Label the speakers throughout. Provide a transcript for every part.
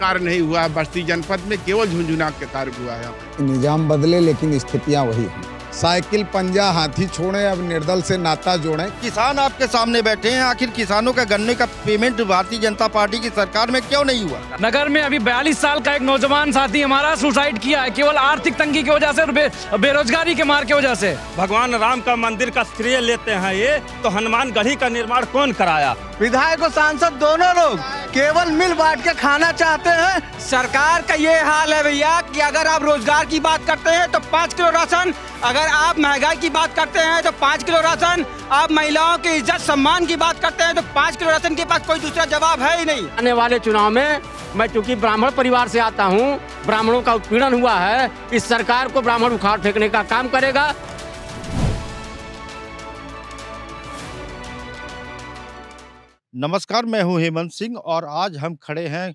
Speaker 1: कार्य नहीं हुआ है बस्ती जनपद में केवल झुंझुना के कार्य हुआ है
Speaker 2: निजाम बदले लेकिन स्थितियाँ वही हैं साइकिल पंजा हाथी छोड़े अब निर्दल से नाता जोड़े
Speaker 1: किसान आपके
Speaker 3: सामने बैठे हैं आखिर किसानों का गन्ने का पेमेंट भारतीय जनता पार्टी की सरकार में क्यों नहीं हुआ नगर
Speaker 4: में अभी बयालीस साल का एक नौजवान साथी हमारा सुसाइड किया है केवल आर्थिक तंगी की वजह से और बे, बेरोजगारी के मार के वजह से भगवान राम का मंदिर का श्रेय लेते हैं ये तो हनुमान गढ़ी
Speaker 5: का निर्माण कौन कराया
Speaker 6: विधायक और सांसद दोनों लोग केवल मिल बांट के खाना चाहते
Speaker 4: हैं सरकार का ये हाल है भैया कि अगर आप रोजगार की बात करते हैं तो पाँच किलो राशन अगर आप महंगाई की बात करते हैं तो पाँच किलो राशन आप महिलाओं की इज्जत
Speaker 6: सम्मान
Speaker 7: की बात करते हैं तो पाँच किलो राशन के पास कोई दूसरा जवाब है ही नहीं आने वाले चुनाव में मैं चूंकि ब्राह्मण परिवार से आता हूँ ब्राह्मणों का उत्पीड़न हुआ है इस सरकार को ब्राह्मण उखाड़ फेंकने का काम करेगा
Speaker 3: नमस्कार मैं हूं हेमंत सिंह और आज हम खड़े हैं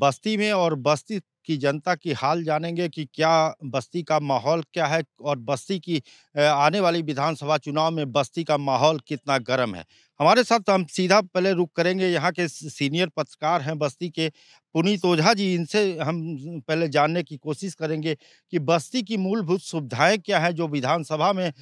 Speaker 3: बस्ती में और बस्ती की जनता की हाल जानेंगे कि क्या बस्ती का माहौल क्या है और बस्ती की आने वाली विधानसभा चुनाव में बस्ती का माहौल कितना गर्म है हमारे साथ हम सीधा पहले रुक करेंगे यहाँ के सीनियर पत्रकार हैं बस्ती के पुनीत ओझा जी इनसे हम पहले जानने की कोशिश करेंगे कि बस्ती की मूलभूत सुविधाएं क्या हैं जो विधानसभा में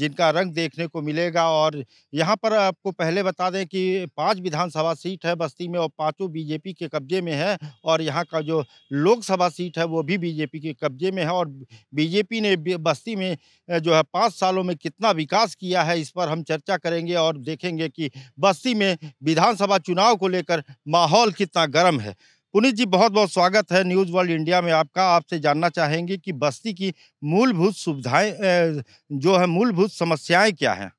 Speaker 3: जिनका रंग देखने को मिलेगा और यहाँ पर आपको पहले बता दें कि पांच विधानसभा सीट है बस्ती में और पांचों बीजेपी के कब्जे में है और यहाँ का जो लोकसभा सीट है वो भी बीजेपी के कब्जे में है और बीजेपी ने बस्ती में जो है पाँच सालों में कितना विकास किया है इस पर हम चर्चा करेंगे और देखेंगे कि बस्ती में विधानसभा चुनाव को लेकर माहौल कितना गर्म है पुनीत जी बहुत बहुत स्वागत है न्यूज वर्ल्ड इंडिया में आपका आपसे जानना चाहेंगे कि बस्ती की मूलभूत
Speaker 8: सुविधाएं जो है मूलभूत समस्याएं क्या हैं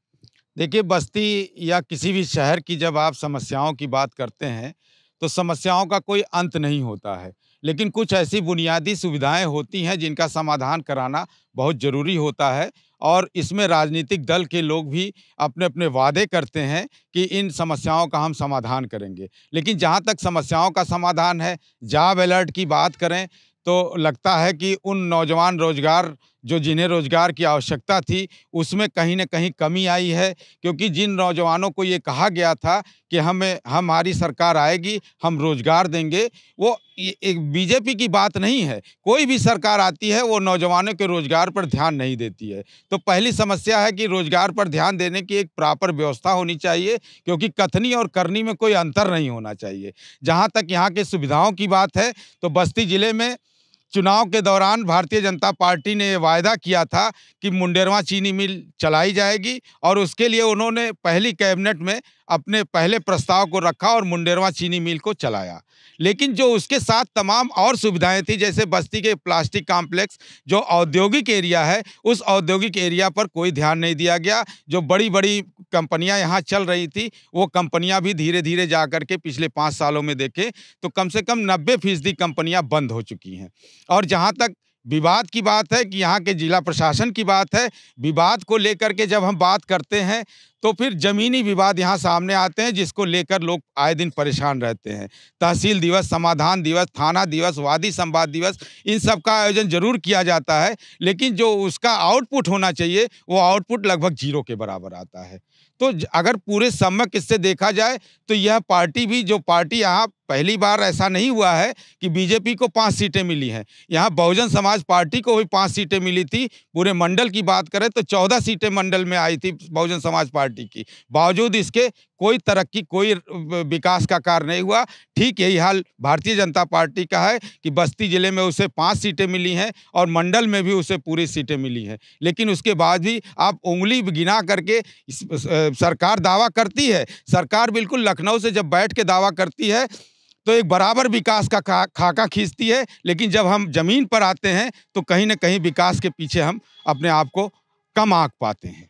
Speaker 8: देखिए बस्ती या किसी भी शहर की जब आप समस्याओं की बात करते हैं तो समस्याओं का कोई अंत नहीं होता है लेकिन कुछ ऐसी बुनियादी सुविधाएं होती हैं जिनका समाधान कराना बहुत ज़रूरी होता है और इसमें राजनीतिक दल के लोग भी अपने अपने वादे करते हैं कि इन समस्याओं का हम समाधान करेंगे लेकिन जहाँ तक समस्याओं का समाधान है जॉब अलर्ट की बात करें तो लगता है कि उन नौजवान रोजगार जो जिन्हें रोज़गार की आवश्यकता थी उसमें कहीं ना कहीं कमी आई है क्योंकि जिन नौजवानों को ये कहा गया था कि हमें हमारी सरकार आएगी हम रोज़गार देंगे वो एक बीजेपी की बात नहीं है कोई भी सरकार आती है वो नौजवानों के रोज़गार पर ध्यान नहीं देती है तो पहली समस्या है कि रोज़गार पर ध्यान देने की एक प्रॉपर व्यवस्था होनी चाहिए क्योंकि कथनी और करनी में कोई अंतर नहीं होना चाहिए जहाँ तक यहाँ के सुविधाओं की बात है तो बस्ती ज़िले में चुनाव के दौरान भारतीय जनता पार्टी ने वायदा किया था कि मुंडेरवा चीनी मिल चलाई जाएगी और उसके लिए उन्होंने पहली कैबिनेट में अपने पहले प्रस्ताव को रखा और मुंडेरवा चीनी मिल को चलाया लेकिन जो उसके साथ तमाम और सुविधाएं थी जैसे बस्ती के प्लास्टिक कॉम्प्लेक्स जो औद्योगिक एरिया है उस औद्योगिक एरिया पर कोई ध्यान नहीं दिया गया जो बड़ी बड़ी कंपनियां यहाँ चल रही थी वो कंपनियां भी धीरे धीरे जा करके पिछले पाँच सालों में देखें तो कम से कम नब्बे फीसदी कंपनियाँ बंद हो चुकी हैं और जहाँ तक विवाद की बात है कि यहाँ के जिला प्रशासन की बात है विवाद को लेकर के जब हम बात करते हैं तो फिर ज़मीनी विवाद यहाँ सामने आते हैं जिसको लेकर लोग आए दिन परेशान रहते हैं तहसील दिवस समाधान दिवस थाना दिवस वादी संवाद दिवस इन सब का आयोजन जरूर किया जाता है लेकिन जो उसका आउटपुट होना चाहिए वो आउटपुट लगभग जीरो के बराबर आता है तो अगर पूरे समय इससे देखा जाए तो यह पार्टी भी जो पार्टी यहाँ पहली बार ऐसा नहीं हुआ है कि बीजेपी को पाँच सीटें मिली हैं यहाँ बहुजन समाज पार्टी को भी पाँच सीटें मिली थी पूरे मंडल की बात करें तो चौदह सीटें मंडल में आई थी बहुजन समाज पार्टी की बावजूद इसके कोई तरक्की कोई विकास का कार्य नहीं हुआ ठीक यही हाल भारतीय जनता पार्टी का है कि बस्ती ज़िले में उसे पाँच सीटें मिली हैं और मंडल में भी उसे पूरी सीटें मिली हैं लेकिन उसके बाद भी आप उंगली गिना करके सरकार दावा करती है सरकार बिल्कुल लखनऊ से जब बैठ के दावा करती है तो एक बराबर विकास का खाका खींचती है लेकिन जब हम जमीन पर आते हैं तो कहीं ना कहीं विकास के पीछे हम अपने आप को कम आंक पाते हैं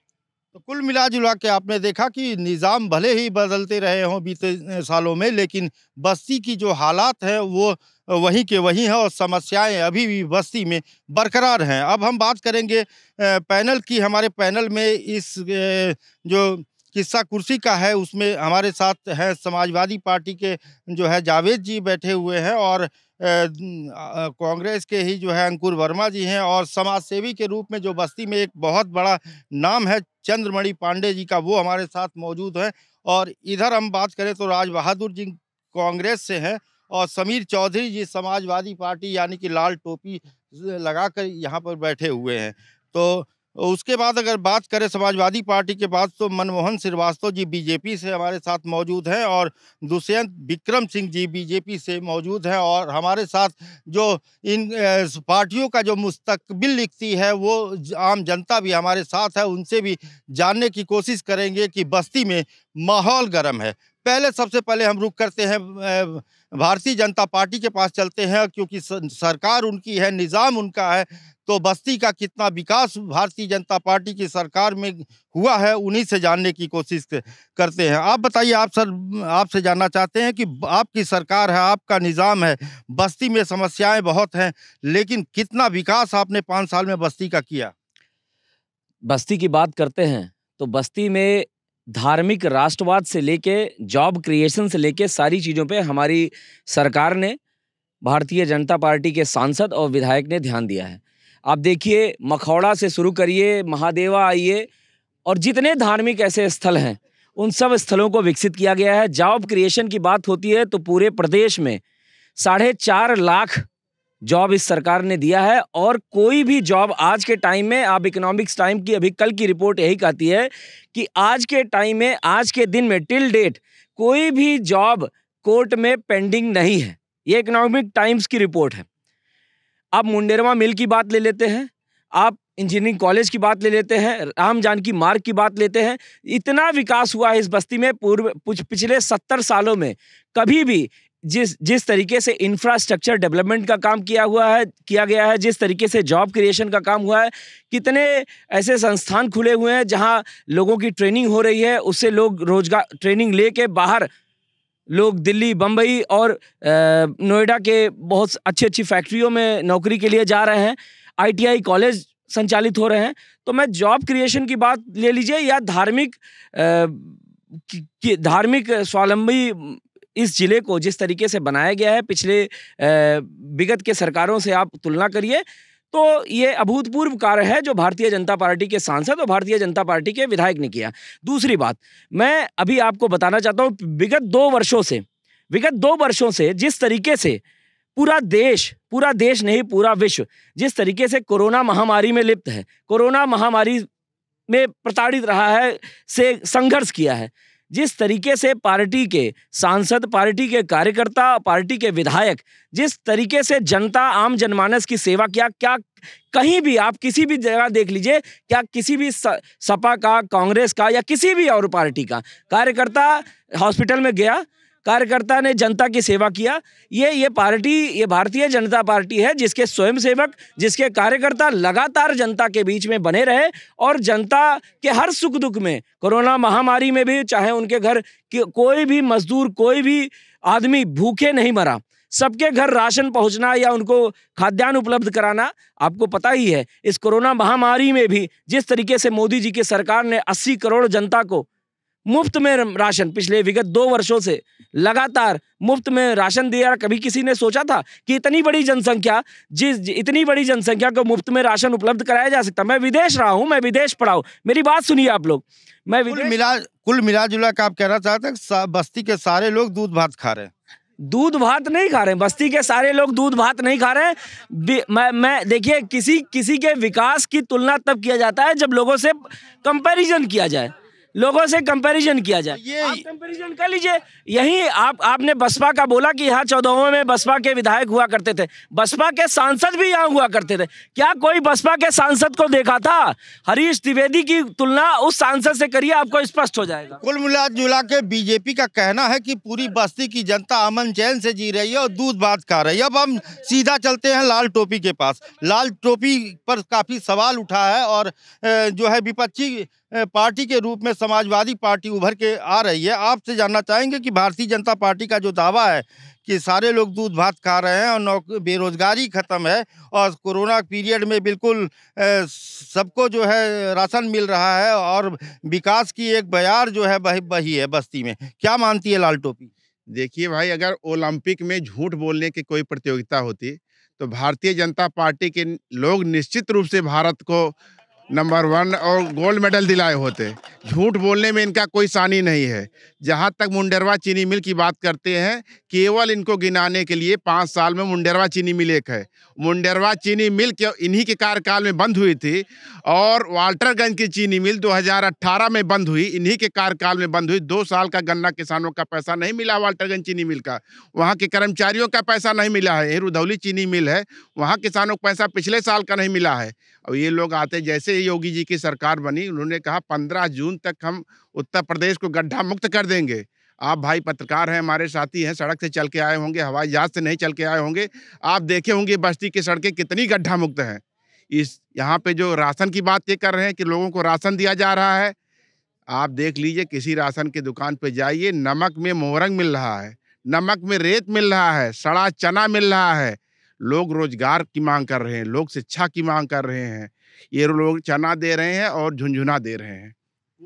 Speaker 3: तो कुल मिला जुला के आपने देखा कि निज़ाम भले ही बदलते रहे हों बीते सालों में लेकिन बस्ती की जो हालात है वो वहीं के वहीं हैं और समस्याएं अभी भी बस्ती में बरकरार हैं अब हम बात करेंगे पैनल की हमारे पैनल में इस जो किस्सा कुर्सी का है उसमें हमारे साथ हैं समाजवादी पार्टी के जो है जावेद जी बैठे हुए हैं और कांग्रेस के ही जो है अंकुर वर्मा जी हैं और समाज सेवी के रूप में जो बस्ती में एक बहुत बड़ा नाम है चंद्रमणि पांडे जी का वो हमारे साथ मौजूद हैं और इधर हम बात करें तो राज बहादुर जी कांग्रेस से हैं और समीर चौधरी जी समाजवादी पार्टी यानी कि लाल टोपी लगाकर यहाँ पर बैठे हुए हैं तो उसके बाद अगर बात करें समाजवादी पार्टी के बाद तो मनमोहन श्रीवास्तव जी बीजेपी से हमारे साथ मौजूद हैं और दुष्यंत विक्रम सिंह जी बीजेपी से मौजूद हैं और हमारे साथ जो इन पार्टियों का जो मुस्तकबिल लिखती है वो आम जनता भी हमारे साथ है उनसे भी जानने की कोशिश करेंगे कि बस्ती में माहौल गर्म है पहले सबसे पहले हम रुख करते हैं भारतीय जनता पार्टी के पास चलते हैं क्योंकि सरकार उनकी है निज़ाम उनका है तो बस्ती का कितना विकास भारतीय जनता पार्टी की सरकार में हुआ है उन्हीं से जानने की कोशिश करते हैं आप बताइए आप सर आपसे जानना चाहते हैं कि आपकी सरकार है आपका निज़ाम है बस्ती में समस्याएं बहुत हैं लेकिन कितना विकास आपने पाँच साल में बस्ती का किया
Speaker 9: बस्ती की बात करते हैं तो बस्ती में धार्मिक राष्ट्रवाद से लेके जॉब क्रिएशन से लेके सारी चीज़ों पे हमारी सरकार ने भारतीय जनता पार्टी के सांसद और विधायक ने ध्यान दिया है आप देखिए मखौड़ा से शुरू करिए महादेवा आइए और जितने धार्मिक ऐसे स्थल हैं उन सब स्थलों को विकसित किया गया है जॉब क्रिएशन की बात होती है तो पूरे प्रदेश में साढ़े चार लाख जॉब इस सरकार ने दिया है और कोई भी जॉब आज के टाइम में आप इकोनॉमिक्स टाइम की अभी कल की रिपोर्ट यही कहती है कि आज के टाइम में आज के दिन में टिल डेट कोई भी जॉब कोर्ट में पेंडिंग नहीं है ये इकोनॉमिक टाइम्स की रिपोर्ट है आप मुंडेरवा मिल की बात ले लेते हैं आप इंजीनियरिंग कॉलेज की बात ले लेते हैं राम जानकी मार्ग की बात लेते हैं इतना विकास हुआ है इस बस्ती में पूर्व पिछले सत्तर सालों में कभी भी जिस जिस तरीके से इंफ्रास्ट्रक्चर डेवलपमेंट का काम किया हुआ है किया गया है जिस तरीके से जॉब क्रिएशन का काम हुआ है कितने ऐसे संस्थान खुले हुए हैं जहां लोगों की ट्रेनिंग हो रही है उससे लोग रोजगार ट्रेनिंग लेके बाहर लोग दिल्ली बम्बई और नोएडा के बहुत अच्छी अच्छी फैक्ट्रियों में नौकरी के लिए जा रहे हैं आईटीआई कॉलेज संचालित हो रहे हैं तो मैं जॉब क्रिएशन की बात ले लीजिए या धार्मिक धार्मिक स्वावलंबी इस ज़िले को जिस तरीके से बनाया गया है पिछले विगत के सरकारों से आप तुलना करिए तो ये अभूतपूर्व कार्य है जो भारतीय जनता पार्टी के सांसद और भारतीय जनता पार्टी के विधायक ने किया दूसरी बात मैं अभी आपको बताना चाहता हूँ विगत दो वर्षों से विगत दो वर्षों से जिस तरीके से पूरा देश पूरा देश नहीं पूरा विश्व जिस तरीके से कोरोना महामारी में लिप्त है कोरोना महामारी में प्रताड़ित रहा है से संघर्ष किया है जिस तरीके से पार्टी के सांसद पार्टी के कार्यकर्ता पार्टी के विधायक जिस तरीके से जनता आम जनमानस की सेवा किया क्या कहीं भी आप किसी भी जगह देख लीजिए क्या किसी भी सपा का कांग्रेस का या किसी भी और पार्टी का कार्यकर्ता हॉस्पिटल में गया कार्यकर्ता ने जनता की सेवा किया ये ये पार्टी ये भारतीय जनता पार्टी है जिसके स्वयंसेवक जिसके कार्यकर्ता लगातार जनता के बीच में बने रहे और जनता के हर सुख दुख में कोरोना महामारी में भी चाहे उनके घर कोई भी मजदूर कोई भी आदमी भूखे नहीं मरा सबके घर राशन पहुंचना या उनको खाद्यान्न उपलब्ध कराना आपको पता ही है इस कोरोना महामारी में भी जिस तरीके से मोदी जी की सरकार ने 80 करोड़ जनता को मुफ्त में राशन पिछले विगत दो वर्षों से लगातार मुफ्त में राशन दिया कभी किसी ने सोचा था कि इतनी बड़ी जनसंख्या जिस इतनी बड़ी जनसंख्या को मुफ्त में राशन उपलब्ध कराया जा सकता मैं विदेश रहा हूँ मैं विदेश पढ़ाऊ मेरी बात सुनिए आप लोग मैं कुल मिला कुल मिला जुला का आप कहना चाहते हैं बस्ती के सारे लोग दूध भात खा रहे हैं दूध भात नहीं खा रहे हैं बस्ती के सारे लोग दूध भात नहीं खा रहे हैं मैं मैं देखिए किसी किसी के विकास की तुलना तब किया जाता है जब लोगों से कंपैरिजन किया जाए लोगों से कंपैरिजन किया जाए तो ये कंपैरिजन कर लीजिए यही आप आपने बसपा का बोला कि यहाँ चौदहों में बसपा के विधायक हुआ करते थे बसपा के सांसद भी यहाँ हुआ करते थे क्या कोई बसपा के सांसद को देखा था हरीश द्विवेदी की तुलना उस सांसद से करिए आपको स्पष्ट हो जाएगा कुल मिला जुला के
Speaker 3: बीजेपी का कहना है की पूरी बस्ती की जनता अमन चैन से जी रही है और दूध भात खा रही है अब हम सीधा चलते हैं लाल टोपी के पास लाल टोपी पर काफी सवाल उठा है और जो है विपक्षी पार्टी के रूप में समाजवादी पार्टी उभर के आ रही है आपसे जानना चाहेंगे कि भारतीय जनता पार्टी का जो दावा है कि सारे लोग दूध भात खा रहे हैं और नौक बेरोजगारी ख़त्म है और कोरोना पीरियड में बिल्कुल सबको जो है राशन मिल रहा है और विकास की एक बयार जो है बह, बही है बस्ती में
Speaker 1: क्या मानती है लाल टोपी देखिए भाई अगर ओलंपिक में झूठ बोलने की कोई प्रतियोगिता होती तो भारतीय जनता पार्टी के लोग निश्चित रूप से भारत को नंबर वन और गोल्ड मेडल दिलाए होते झूठ बोलने में इनका कोई सानी नहीं है जहाँ तक मुंडेरवा चीनी मिल की बात करते हैं केवल इनको गिनाने के लिए पाँच साल में मुंडेरवा चीनी मिल एक है मुंडेरवा चीनी मिल के इन्हीं के कार्यकाल में बंद हुई थी और वाल्टरगंज की चीनी मिल 2018 में बंद हुई इन्हीं के कार्यकाल में बंद हुई दो साल का गन्ना किसानों का पैसा नहीं मिला वाल्टरगंज चीनी मिल का वहाँ के कर्मचारियों का पैसा नहीं मिला है ये रुधौली चीनी मिल है वहाँ किसानों का पैसा पिछले साल का नहीं मिला है और ये लोग आते जैसे योगी जी की सरकार बनी उन्होंने कहा पंद्रह जून तक हम उत्तर प्रदेश को गड्ढा मुक्त कर देंगे आप भाई पत्रकार हैं हमारे साथी हैं सड़क से चल के आए होंगे हवाई जहाज से नहीं चल के आए होंगे आप देखे होंगे बस्ती की सड़कें कितनी गड्ढा मुक्त हैं इस यहाँ पे जो राशन की बात ये कर रहे हैं कि लोगों को राशन दिया जा रहा है आप देख लीजिए किसी राशन की दुकान पे जाइए नमक में मोहरंग मिल रहा है नमक में रेत मिल रहा है सड़ा चना मिल रहा है लोग रोजगार की मांग कर रहे हैं लोग शिक्षा की मांग कर रहे हैं ये लोग चना दे रहे हैं और झुंझुना दे रहे हैं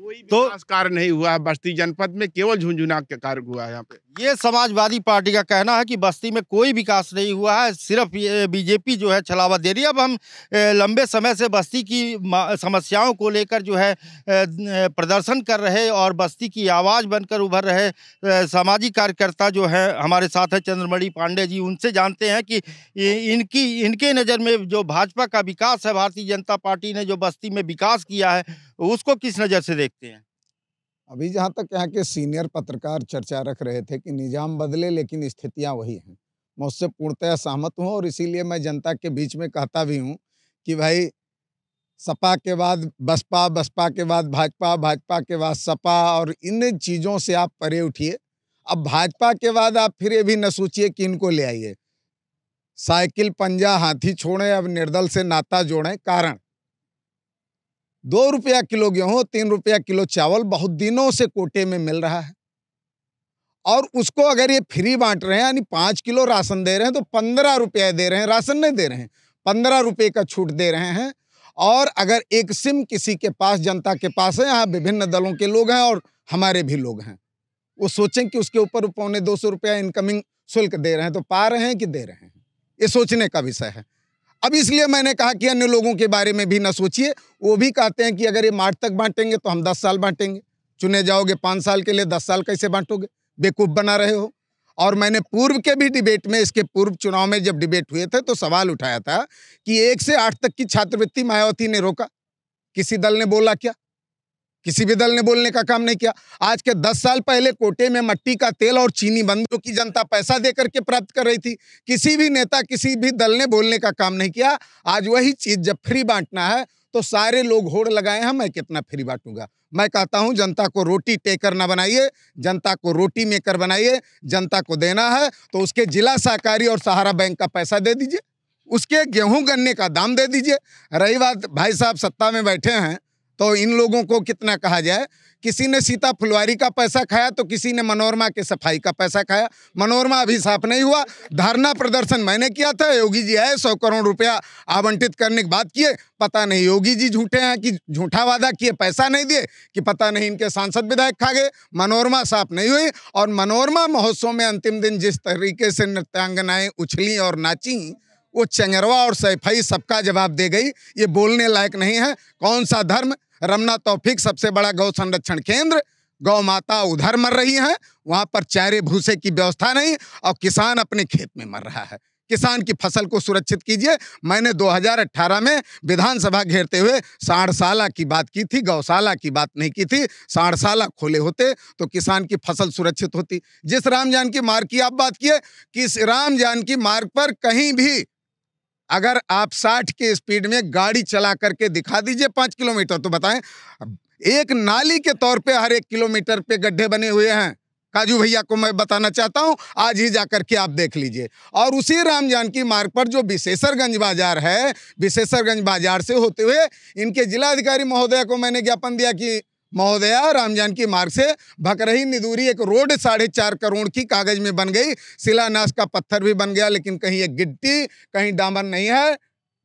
Speaker 1: कोई तो, कार्य नहीं हुआ बस्ती जनपद में केवल झुंझुना के कार्य हुआ है यहाँ पे ये समाजवादी पार्टी का कहना है कि बस्ती में कोई विकास नहीं हुआ
Speaker 3: है सिर्फ बीजेपी जो है छलावा दे रही है अब हम लंबे समय से बस्ती की समस्याओं को लेकर जो है प्रदर्शन कर रहे और बस्ती की आवाज़ बनकर उभर रहे सामाजिक कार्यकर्ता जो है हमारे साथ है चंद्रमणि पांडे जी उनसे जानते हैं कि इनकी इनके नज़र में जो भाजपा का विकास है भारतीय जनता पार्टी ने जो बस्ती में
Speaker 2: विकास किया है उसको किस नज़र से देखते हैं अभी जहाँ तक यहाँ के सीनियर पत्रकार चर्चा रख रहे थे कि निज़ाम बदले लेकिन स्थितियाँ वही हैं मैं उससे पूर्णतः सहमत हूँ और इसीलिए मैं जनता के बीच में कहता भी हूँ कि भाई सपा के बाद बसपा बसपा के बाद भाजपा भाजपा के बाद सपा और इन चीज़ों से आप परे उठिए अब भाजपा के बाद आप फिर ये भी न सोचिए कि इनको ले आइए साइकिल पंजा हाथी छोड़ें अब निर्दल से नाता जोड़ें कारण दो रुपया किलो गेहूँ तीन रुपया किलो चावल बहुत दिनों से कोटे में मिल रहा है और उसको अगर ये फ्री बांट रहे हैं यानी पाँच किलो राशन दे रहे हैं तो पंद्रह रुपया दे रहे हैं राशन नहीं दे रहे हैं पंद्रह रुपये का छूट दे रहे हैं और अगर एक सिम किसी के पास जनता के पास है यहाँ विभिन्न दलों के लोग हैं और हमारे भी लोग हैं वो सोचें कि उसके ऊपर पौने दो सौ रुपया इनकमिंग शुल्क दे रहे हैं तो पा रहे हैं कि दे रहे हैं ये सोचने का विषय है अब इसलिए मैंने कहा कि अन्य लोगों के बारे में भी ना सोचिए वो भी कहते हैं कि अगर ये मार्च तक बांटेंगे तो हम दस साल बांटेंगे चुने जाओगे पाँच साल के लिए दस साल कैसे बांटोगे बेकूफ बना रहे हो और मैंने पूर्व के भी डिबेट में इसके पूर्व चुनाव में जब डिबेट हुए थे तो सवाल उठाया था कि एक से आठ तक की छात्रवृत्ति मायावती ने रोका किसी दल ने बोला क्या किसी भी दल ने बोलने का काम नहीं किया आज के 10 साल पहले कोटे में मट्टी का तेल और चीनी बंद जो जनता पैसा दे करके प्राप्त कर रही थी किसी भी नेता किसी भी दल ने बोलने का काम नहीं किया आज वही चीज़ जब फ्री बांटना है तो सारे लोग होड़ लगाए हैं मैं कितना फ्री बांटूंगा मैं कहता हूं जनता को रोटी टेकर ना बनाइए जनता को रोटी मेकर बनाइए जनता को देना है तो उसके जिला सहकारी और सहारा बैंक का पैसा दे दीजिए उसके गेहूं गन्ने का दाम दे दीजिए रही बात भाई साहब सत्ता में बैठे हैं तो इन लोगों को कितना कहा जाए किसी ने सीता फुलवारी का पैसा खाया तो किसी ने मनोरमा के सफाई का पैसा खाया मनोरमा अभी साफ नहीं हुआ धरना प्रदर्शन मैंने किया था योगी जी आए सौ करोड़ रुपया आवंटित करने की बात किए पता नहीं योगी जी झूठे हैं कि झूठा वादा किए पैसा नहीं दिए कि पता नहीं इनके सांसद विधायक खा गए मनोरमा साफ नहीं हुई और मनोरमा महोत्सव में अंतिम दिन जिस तरीके से नृत्यांगनाएँ उछली और नाची वो चंगरवा और सैफाई सबका जवाब दे गई ये बोलने लायक नहीं है कौन सा धर्म रमना तौफिक सबसे बड़ा गौ संरक्षण केंद्र गौ माता उधर मर रही हैं वहाँ पर चारे भूसे की व्यवस्था नहीं और किसान अपने खेत में मर रहा है किसान की फसल को सुरक्षित कीजिए मैंने 2018 में विधानसभा घेरते हुए साढ़साला की बात की थी गौशाला की बात नहीं की थी साढ़साला खोले होते तो किसान की फसल सुरक्षित होती जिस रामजान की मार्ग की आप बात किए किस रामजान की मार्ग पर कहीं भी अगर आप साठ के स्पीड में गाड़ी चला करके दिखा दीजिए पाँच किलोमीटर तो बताएं एक नाली के तौर पे हर एक किलोमीटर पे गड्ढे बने हुए हैं काजू भैया को मैं बताना चाहता हूं आज ही जाकर के आप देख लीजिए और उसी राम जानकी मार्ग पर जो विशेषरगंज बाजार है विशेषरगंज बाजार से होते हुए इनके जिलाधिकारी महोदय को मैंने ज्ञापन दिया कि महोदया की मार्ग से भकरही निदूरी एक रोड साढ़े चार करोड़ की कागज में बन गई शिलान्यास का पत्थर भी बन गया लेकिन कहीं एक गिट्टी कहीं डामर नहीं है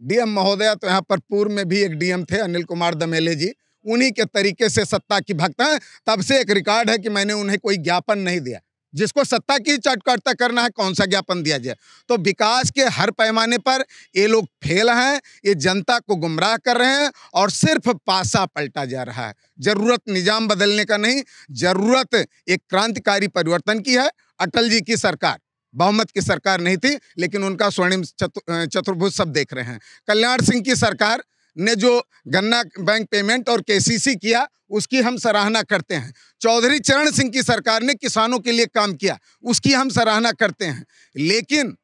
Speaker 2: डीएम महोदया तो यहाँ पर पूर्व में भी एक डीएम थे अनिल कुमार दमेले जी उन्हीं के तरीके से सत्ता की भक्त हैं तब से एक रिकॉर्ड है कि मैंने उन्हें कोई ज्ञापन नहीं दिया जिसको सत्ता की चटकटता करना है कौन सा ज्ञापन दिया जाए तो विकास के हर पैमाने पर ये लोग फेल हैं ये जनता को गुमराह कर रहे हैं और सिर्फ पासा पलटा जा रहा है ज़रूरत निज़ाम बदलने का नहीं ज़रूरत एक क्रांतिकारी परिवर्तन की है अटल जी की सरकार बहुमत की सरकार नहीं थी लेकिन उनका स्वर्णिम चतुर्भुज सब देख रहे हैं कल्याण सिंह की सरकार ने जो गन्ना बैंक पेमेंट और केसीसी किया उसकी हम सराहना करते हैं चौधरी चरण सिंह की सरकार ने किसानों के लिए काम किया उसकी हम सराहना करते हैं लेकिन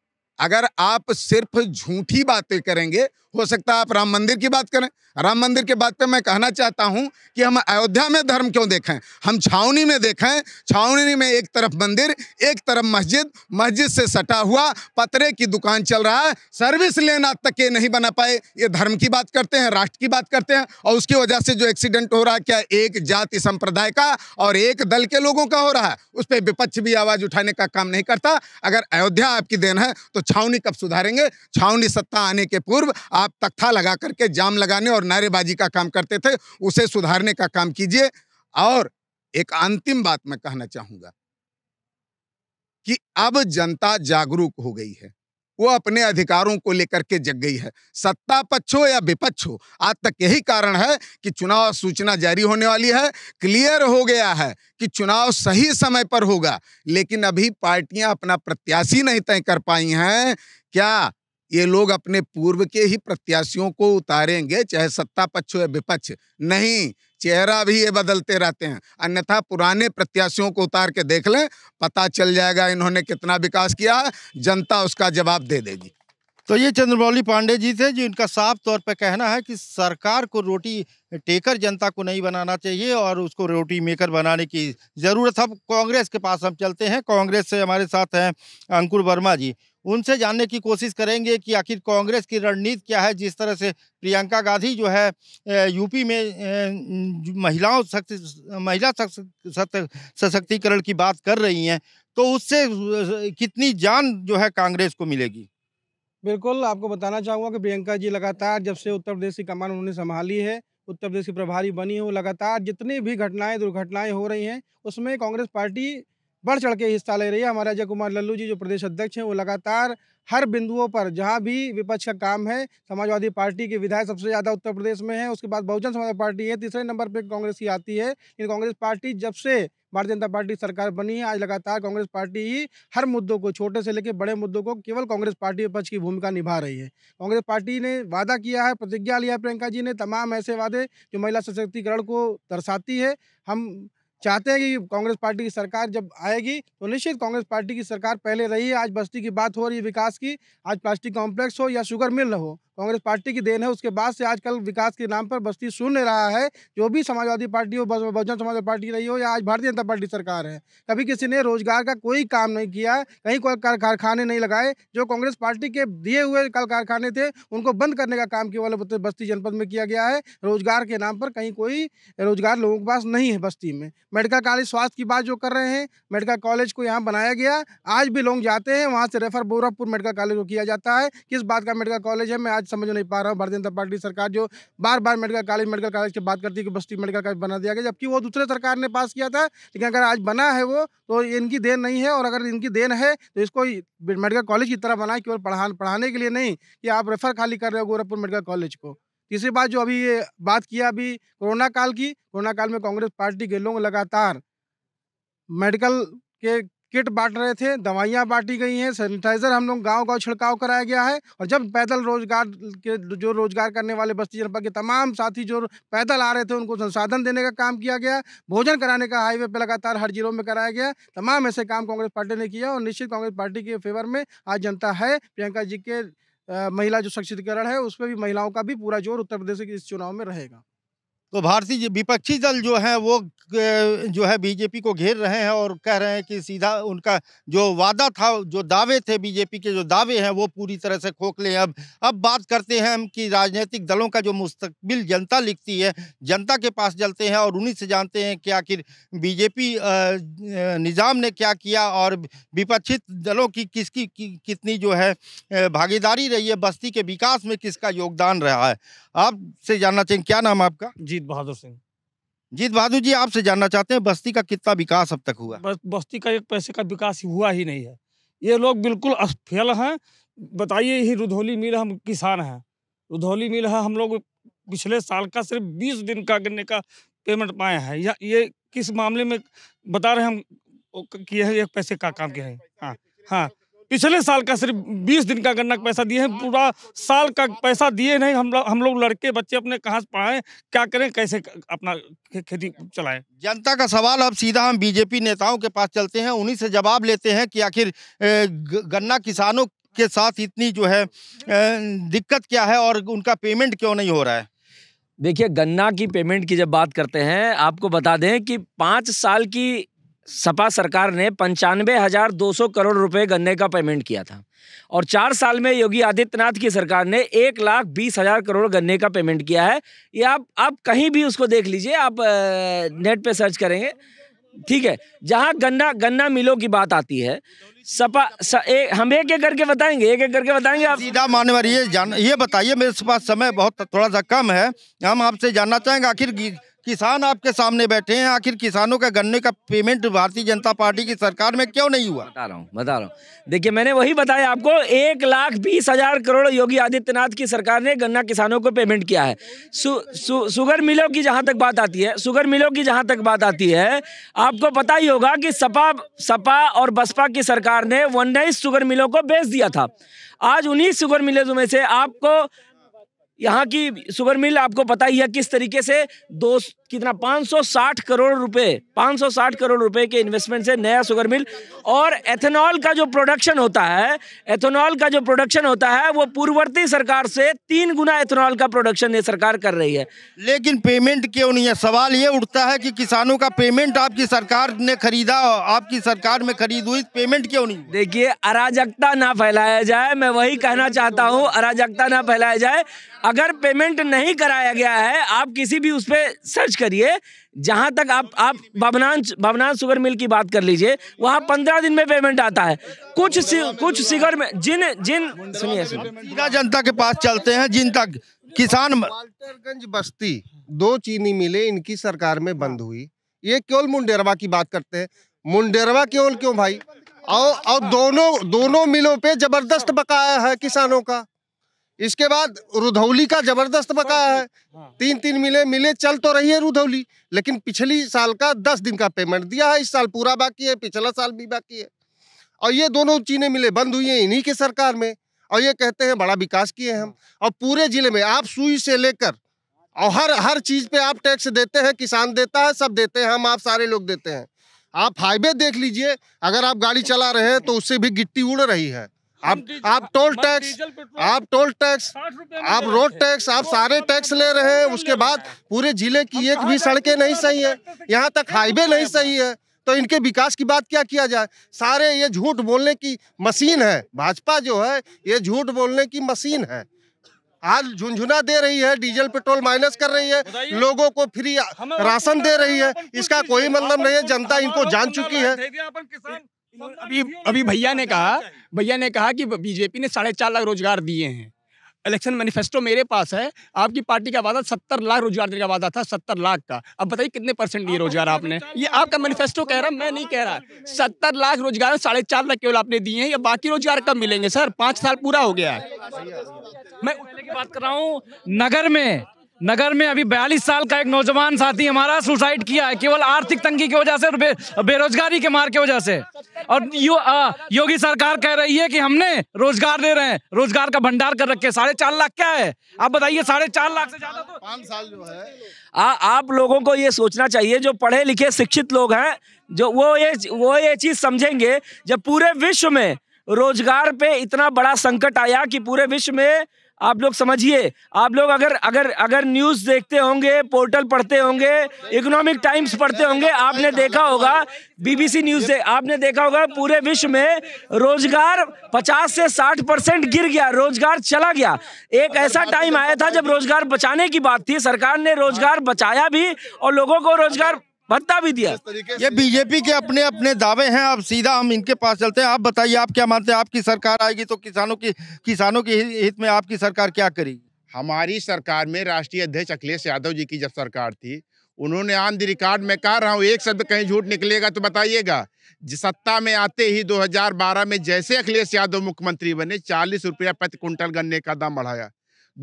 Speaker 2: अगर आप सिर्फ झूठी बातें करेंगे हो सकता है आप राम मंदिर की बात करें राम मंदिर के बात पे मैं कहना चाहता हूं कि हम अयोध्या में धर्म क्यों देखें हम छावनी में देखें छावनी में एक तरफ मंदिर एक तरफ मस्जिद मस्जिद से सटा हुआ पतरे की दुकान चल रहा है सर्विस लेन आज तक ये नहीं बना पाए ये धर्म की बात करते हैं राष्ट्र की बात करते हैं और उसकी वजह से जो एक्सीडेंट हो रहा है क्या एक जाति संप्रदाय का और एक दल के लोगों का हो रहा है उस पर विपक्ष भी आवाज उठाने का काम नहीं करता अगर अयोध्या आपकी देन है तो छावनी कब सुधारेंगे छावनी सत्ता आने के पूर्व आप आप तख्ता लगा करके जाम लगाने और नारेबाजी का काम करते थे उसे सुधारने का काम कीजिए और एक अंतिम बात मैं कहना चाहूंगा कि अब जनता जागरूक हो गई है वो अपने अधिकारों को लेकर के जग गई है सत्ता पक्ष हो या विपक्ष हो आज तक यही कारण है कि चुनाव सूचना जारी होने वाली है क्लियर हो गया है कि चुनाव सही समय पर होगा लेकिन अभी पार्टियां अपना प्रत्याशी नहीं तय कर पाई हैं क्या ये लोग अपने पूर्व के ही प्रत्याशियों को उतारेंगे चाहे सत्ता पक्ष हो या विपक्ष नहीं चेहरा भी ये बदलते रहते हैं अन्यथा पुराने प्रत्याशियों को उतार के देख लें पता चल जाएगा इन्होंने कितना विकास किया जनता उसका जवाब दे देगी तो ये चंद्रमौली पांडे जी थे जिनका साफ तौर पर कहना है कि सरकार को रोटी
Speaker 3: टेकर जनता को नहीं बनाना चाहिए और उसको रोटी मेकर बनाने की ज़रूरत अब कांग्रेस के पास हम चलते हैं कांग्रेस से हमारे साथ हैं अंकुर वर्मा जी उनसे जानने की कोशिश करेंगे कि आखिर कांग्रेस की रणनीति क्या है जिस तरह से प्रियंका गांधी जो है यूपी में महिलाओं शक्ति महिला सशक्तिकरण की बात कर रही हैं तो उससे कितनी जान जो है कांग्रेस को मिलेगी
Speaker 6: बिल्कुल आपको बताना चाहूँगा कि प्रियंका जी लगातार जब से उत्तर प्रदेश की कमान उन्होंने संभाली है उत्तर प्रदेश की प्रभारी बनी है वो लगातार जितनी भी घटनाएं दुर्घटनाएं हो रही हैं उसमें कांग्रेस पार्टी बढ़ चढ़ के हिस्सा ले रही है हमारे अजय कुमार लल्लू जी जो प्रदेश अध्यक्ष हैं वो लगातार हर बिंदुओं पर जहाँ भी विपक्ष का काम है समाजवादी पार्टी के विधायक सबसे ज़्यादा उत्तर प्रदेश में है उसके बाद बहुजन समाज पार्टी है तीसरे नंबर पर कांग्रेस ही आती है लेकिन कांग्रेस पार्टी जब से भारतीय जनता पार्टी सरकार बनी है आज लगातार कांग्रेस पार्टी ही हर मुद्दों को छोटे से लेकर बड़े मुद्दों को केवल कांग्रेस पार्टी विपक्ष की भूमिका निभा रही है कांग्रेस पार्टी ने वादा किया है प्रतिज्ञा लिया है प्रियंका जी ने तमाम ऐसे वादे जो महिला सशक्तिकरण को दर्शाती है हम चाहते हैं कि कांग्रेस पार्टी की सरकार जब आएगी तो निश्चित कांग्रेस पार्टी की सरकार पहले रही है आज बस्ती की बात हो रही है विकास की आज प्लास्टिक कॉम्प्लेक्स हो या शुगर मिल हो कांग्रेस पार्टी की देन है उसके बाद से आजकल विकास के नाम पर बस्ती शून्य रहा है जो भी समाजवादी पार्टी हो बहुजन समाजवादी पार्टी रही हो या आज भारतीय जनता पार्टी सरकार है कभी किसी ने रोजगार का कोई काम नहीं किया कहीं कोई कारखाने नहीं लगाए जो कांग्रेस पार्टी के दिए हुए कल कारखाने थे उनको बंद करने का काम केवल बस्ती जनपद में किया गया है रोजगार के नाम पर कहीं कोई रोजगार लोगों के पास नहीं है बस्ती में मेडिकल कॉलेज स्वास्थ्य की बात जो कर रहे हैं मेडिकल कॉलेज को यहाँ बनाया गया आज भी लोग जाते हैं वहाँ से रेफर बोरखपुर मेडिकल कॉलेज को किया जाता है किस बात का मेडिकल कॉलेज है मैं आज आज समझ नहीं पा रहा हूँ भारतीय जनता पार्टी सरकार जो बार बार मेडिकल कॉलेज मेडिकल कॉलेज की बात करती है कि बस्ती मेडिकल कॉलेज बना दिया गया जबकि वो दूसरे सरकार ने पास किया था लेकिन अगर आज बना है वो तो इनकी देन नहीं है और अगर इनकी देन है तो इसको मेडिकल कॉलेज की तरह बनाए केवल पढ़ा पढ़ाने के लिए नहीं कि आप रेफर खाली कर रहे हो गोरखपुर मेडिकल कॉलेज को तीसरी बात जो अभी ये बात किया अभी कोरोना काल की कोरोना काल में कांग्रेस पार्टी के लोग लगातार मेडिकल के किट बांट रहे थे दवाइयाँ बांटी गई हैं सैनिटाइजर हम लोग गाँव गाँव छिड़काव कराया गया है और जब पैदल रोजगार के जो रोजगार करने वाले बस्ती जनपद के तमाम साथी जो पैदल आ रहे थे उनको संसाधन देने का काम किया गया भोजन कराने का हाईवे पर लगातार हर जिलों में कराया गया तमाम ऐसे काम कांग्रेस पार्टी ने किया और निश्चित कांग्रेस पार्टी के फेवर में आज जनता है प्रियंका जी के महिला जो सशक्तिकरण है उस पर भी महिलाओं का भी पूरा जोर उत्तर प्रदेश के इस चुनाव में रहेगा तो भारतीय विपक्षी दल जो है वो जो है बीजेपी को घेर रहे हैं और कह रहे
Speaker 3: हैं कि सीधा उनका जो वादा था जो दावे थे बीजेपी के जो दावे हैं वो पूरी तरह से खोखले हैं अब अब बात करते हैं हम कि राजनीतिक दलों का जो मुस्तबिल जनता लिखती है जनता के पास चलते हैं और उन्हीं से जानते हैं कि आखिर बीजेपी निज़ाम ने क्या किया और विपक्षित दलों की किसकी कि, कितनी जो है भागीदारी रही है बस्ती के विकास में किसका योगदान रहा है आपसे जानना चाहेंगे क्या नाम आपका जी बहादुर सिंह जीत बहादुर जी आपसे जानना चाहते हैं बस्ती का कितना विकास अब तक हुआ
Speaker 5: बस बस्ती का एक पैसे का विकास हुआ ही नहीं है ये लोग बिल्कुल असफल हैं बताइए ही रुधौली मिल हम किसान हैं रुधौली मिल है हम लोग पिछले साल का सिर्फ बीस दिन का गन्ने का पेमेंट पाए हैं या ये किस मामले में बता रहे हम किए हैं एक पैसे का काम किए हैं हाँ हाँ पिछले साल का सिर्फ बीस दिन का गन्ना का पैसा दिए हैं पूरा साल का पैसा दिए नहीं हम हम लोग लड़के बच्चे अपने कहाँ से पढ़ाएं क्या करें कैसे अपना खेती चलाएं
Speaker 3: जनता का सवाल अब सीधा हम बीजेपी नेताओं के पास चलते हैं उन्हीं से जवाब लेते हैं कि आखिर गन्ना किसानों के साथ इतनी जो है
Speaker 9: दिक्कत क्या है और उनका पेमेंट क्यों नहीं हो रहा है देखिए गन्ना की पेमेंट की जब बात करते हैं आपको बता दें कि पाँच साल की सपा सरकार ने पंचानवे हजार दो सौ करोड़ रुपए गन्ने का पेमेंट किया था और चार साल में योगी आदित्यनाथ की सरकार ने एक लाख बीस हजार करोड़ गन्ने का पेमेंट किया है ये आप आप कहीं भी उसको देख लीजिए आप नेट पे सर्च करेंगे ठीक है जहाँ गन्ना गन्ना मिलों की बात आती है सपा स, ए, हम एक एक करके बताएंगे एक एक करके बताएंगे आप सीधा मान्य ये जान ये बताइए मेरे पास समय बहुत थोड़ा सा कम है हम आपसे जानना चाहेंगे
Speaker 3: आखिर किसान आपके सामने बैठे हैं आखिर किसानों का गन्ने का पेमेंट भारतीय जनता पार्टी की
Speaker 9: सरकार में क्यों नहीं हुआ बता रहा हूँ बता रहा हूँ देखिए मैंने वही बताया आपको एक लाख बीस हजार करोड़ योगी आदित्यनाथ की सरकार ने गन्ना किसानों को पेमेंट किया है सु, सु, सुगर मिलों की जहाँ तक बात आती है सुगर मिलों की जहाँ तक बात आती है आपको पता ही होगा कि सपा सपा और बसपा की सरकार ने उन्नीस सुगर मिलों को बेच दिया था आज उन्हीं सुगर मिलों में से आपको यहाँ की सुगर मिल आपको पता ही है किस तरीके से दो कितना 560 करोड़ रुपए 560 करोड़ रुपए के इन्वेस्टमेंट से नया शुगर मिल और एथेनॉल का जो प्रोडक्शन होता है एथेनॉल का जो प्रोडक्शन होता है वो पूर्ववर्ती सरकार से तीन गुना एथेनॉल का प्रोडक्शन ये सरकार कर रही है लेकिन पेमेंट
Speaker 3: क्यों नहीं है सवाल ये उठता है कि किसानों का पेमेंट आपकी सरकार ने खरीदा आपकी
Speaker 9: सरकार में खरीद हुई पेमेंट क्यों नहीं देखिए अराजकता ना फैलाया जाए मैं वही कहना चाहता हूँ अराजकता ना फैलाया जाए अगर पेमेंट नहीं कराया गया है आप किसी भी उस पर सर्च सर्च करिए जहाँ तक आप आप भवनांश भवनांश शुगर मिल की बात कर लीजिए वहाँ पंद्रह दिन में पेमेंट आता है कुछ सी, कुछ शिगर में जिन जिन सुनिए सुनिए जनता के पास चलते हैं जिन तक किसान वाल्टरगंज बस्ती दो
Speaker 10: चीनी मिले इनकी सरकार में बंद हुई ये केवल मुंडेरवा की बात करते हैं मुंडेरवा केवल क्यों भाई और और दोनों दोनों मिलों पे जबरदस्त बकाया है किसानों का इसके बाद रुधौली का जबरदस्त पका है हाँ। तीन तीन मिले मिले चल तो रही है रुधौली लेकिन पिछली साल का दस दिन का पेमेंट दिया है इस साल पूरा बाकी है पिछला साल भी बाकी है और ये दोनों चीनी मिले बंद हुई हैं इन्हीं के सरकार में और ये कहते हैं बड़ा विकास किए हम और पूरे जिले में आप सुई से लेकर और हर हर चीज़ पे आप टैक्स देते हैं किसान देता है सब देते हैं हम आप सारे लोग देते हैं आप हाईवे देख लीजिए अगर आप गाड़ी चला रहे हैं तो उससे भी गिट्टी उड़ रही है आप आप टोल टैक्स आप टोल टैक्स आप रोड टैक्स आप तो सारे मतलब टैक्स तो ले रहे हैं उसके बाद पूरे जिले की तो एक भी सड़कें नहीं सही है यहाँ तक हाईवे नहीं सही है तो इनके विकास की बात क्या किया जाए सारे ये झूठ बोलने की मशीन है भाजपा जो है ये झूठ बोलने की मशीन है आज झुंझुना दे रही है डीजल पेट्रोल माइनस कर रही है लोगों को फ्री राशन दे रही है इसका कोई मतलब नहीं है जनता इनको जान चुकी है अभी अभी भैया ने कहा भैया ने कहा कि बीजेपी ने साढ़े चार लाख रोजगार
Speaker 2: दिए
Speaker 7: हैं इलेक्शन मैनिफेस्टो मेरे पास है आपकी पार्टी का वादा सत्तर लाख रोजगार देने का वादा था सत्तर लाख का अब बताइए कितने परसेंट दिए रोजगार आपने ये आपका मैनिफेस्टो कह रहा मैं नहीं कह रहा
Speaker 2: सत्तर
Speaker 4: लाख रोजगार साढ़े चार लाख केवल आपने दिए हैं या बाकी रोजगार कब मिलेंगे सर पाँच साल पूरा हो गया है मैं बात कर रहा हूँ नगर में नगर में अभी बयालीस साल का एक नौजवान साथी हमारा सुसाइड किया है केवल आर्थिक तंगी की वजह से और बे, बेरोजगारी के मार की वजह से और यो, आ, योगी सरकार कह रही है कि हमने रोजगार दे रहे हैं रोजगार का भंडार कर रखे साढ़े चार लाख क्या है आप बताइए साढ़े चार लाख से ज्यादा तो पाँच साल जो है आ,
Speaker 9: आप लोगों को ये सोचना चाहिए जो पढ़े लिखे शिक्षित लोग हैं जो वो ये वो ये चीज समझेंगे जब पूरे विश्व में रोजगार पे इतना बड़ा संकट आया कि पूरे विश्व में आप लोग समझिए आप लोग अगर अगर अगर न्यूज देखते होंगे पोर्टल पढ़ते होंगे इकोनॉमिक टाइम्स पढ़ते होंगे आपने देखा होगा बीबीसी न्यूज से आपने देखा होगा पूरे विश्व में रोजगार 50 से 60 परसेंट गिर गया रोजगार चला गया एक ऐसा टाइम आया था तो जब रोजगार बचाने की बात थी सरकार ने रोजगार बचाया भी और लोगों को रोजगार भत्ता भी दिया ये बीजेपी के अपने अपने दावे हैं आप
Speaker 3: सीधा हम इनके पास चलते हैं आप बताइए आप क्या मानते हैं आपकी सरकार आएगी तो किसानों की किसानों के
Speaker 1: हित में आपकी सरकार क्या करेगी हमारी सरकार में राष्ट्रीय अध्यक्ष अखिलेश यादव जी की जब सरकार थी उन्होंने ऑन दी रिकॉर्ड में कह रहा हूँ एक शब्द कहीं झूठ निकलेगा तो बताइएगा सत्ता में आते ही 2012 में जैसे अखिलेश यादव मुख्यमंत्री बने चालीस रुपया प्रति क्विंटल गन्ने का दाम बढ़ाया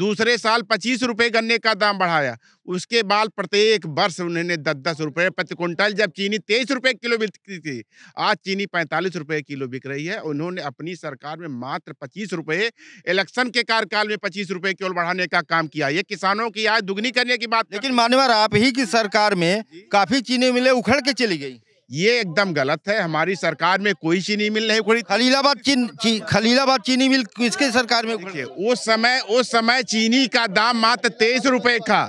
Speaker 1: दूसरे साल पच्चीस रुपये गन्ने का दाम बढ़ाया उसके बाद प्रत्येक वर्ष उन्होंने दस दस रुपये प्रति क्विंटल जब चीनी तेईस रुपये किलो बिकती थी आज चीनी पैंतालीस रुपये किलो बिक रही है उन्होंने अपनी सरकार में मात्र पच्चीस रुपये इलेक्शन के कार्यकाल में पच्चीस रुपये किलो बढ़ाने का काम किया ये किसानों की आय दुगनी करने की बात लेकिन मानवर आप
Speaker 3: ही की सरकार में काफ़ी चीनी मिले उखड़ के चली गई ये एकदम गलत है
Speaker 1: हमारी सरकार में कोई चीनी मिल नहीं खुली खलीलाबाद चीन ची, खलीलाबाद चीनी मिल किसके सरकार में उस समय उस समय चीनी का दाम मात्र तेईस रुपए का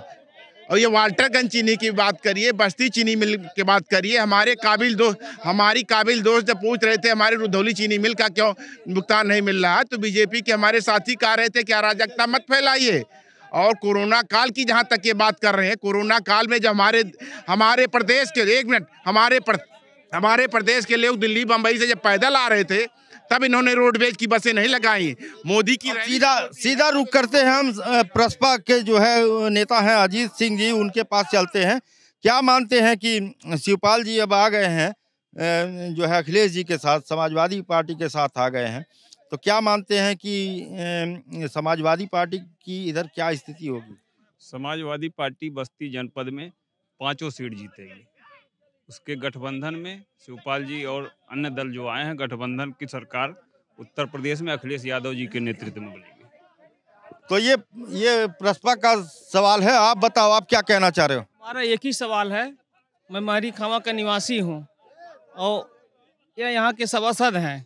Speaker 1: और ये वाल्टरगंज चीनी की बात करिए बस्ती चीनी मिल की बात करिए हमारे काबिल दो हमारी काबिल दोस्त जब पूछ रहे थे हमारे रुधौली चीनी मिल का क्यों भुगतान नहीं मिल रहा तो बीजेपी के हमारे साथी कह रहे थे कि अराजकता मत फैलाइए और कोरोना काल की जहाँ तक ये बात कर रहे हैं कोरोना काल में जब हमारे हमारे प्रदेश के एक मिनट हमारे प्र, हमारे प्रदेश के लोग दिल्ली बम्बई से जब पैदल आ रहे थे तब इन्होंने रोडवेज की बसें नहीं लगाई मोदी की सीधा
Speaker 3: सीधा रुख करते हैं हम प्रसपा के जो है नेता हैं अजीत सिंह जी उनके पास चलते हैं क्या मानते हैं कि शिवपाल जी अब आ गए हैं जो है अखिलेश जी के साथ समाजवादी पार्टी के साथ आ गए हैं तो क्या मानते हैं कि समाजवादी पार्टी की इधर क्या स्थिति होगी
Speaker 5: समाजवादी पार्टी बस्ती जनपद में पाँचों सीट जीतेगी उसके गठबंधन में शिवपाल जी और अन्य दल जो आए हैं गठबंधन की सरकार उत्तर प्रदेश में अखिलेश यादव जी के नेतृत्व में बनेगी
Speaker 3: तो ये ये प्रसपा का सवाल है आप बताओ आप क्या कहना चाह रहे हो
Speaker 7: हमारा एक ही सवाल है मैं मारी खावा का निवासी हूँ और यह यहाँ के सभासद हैं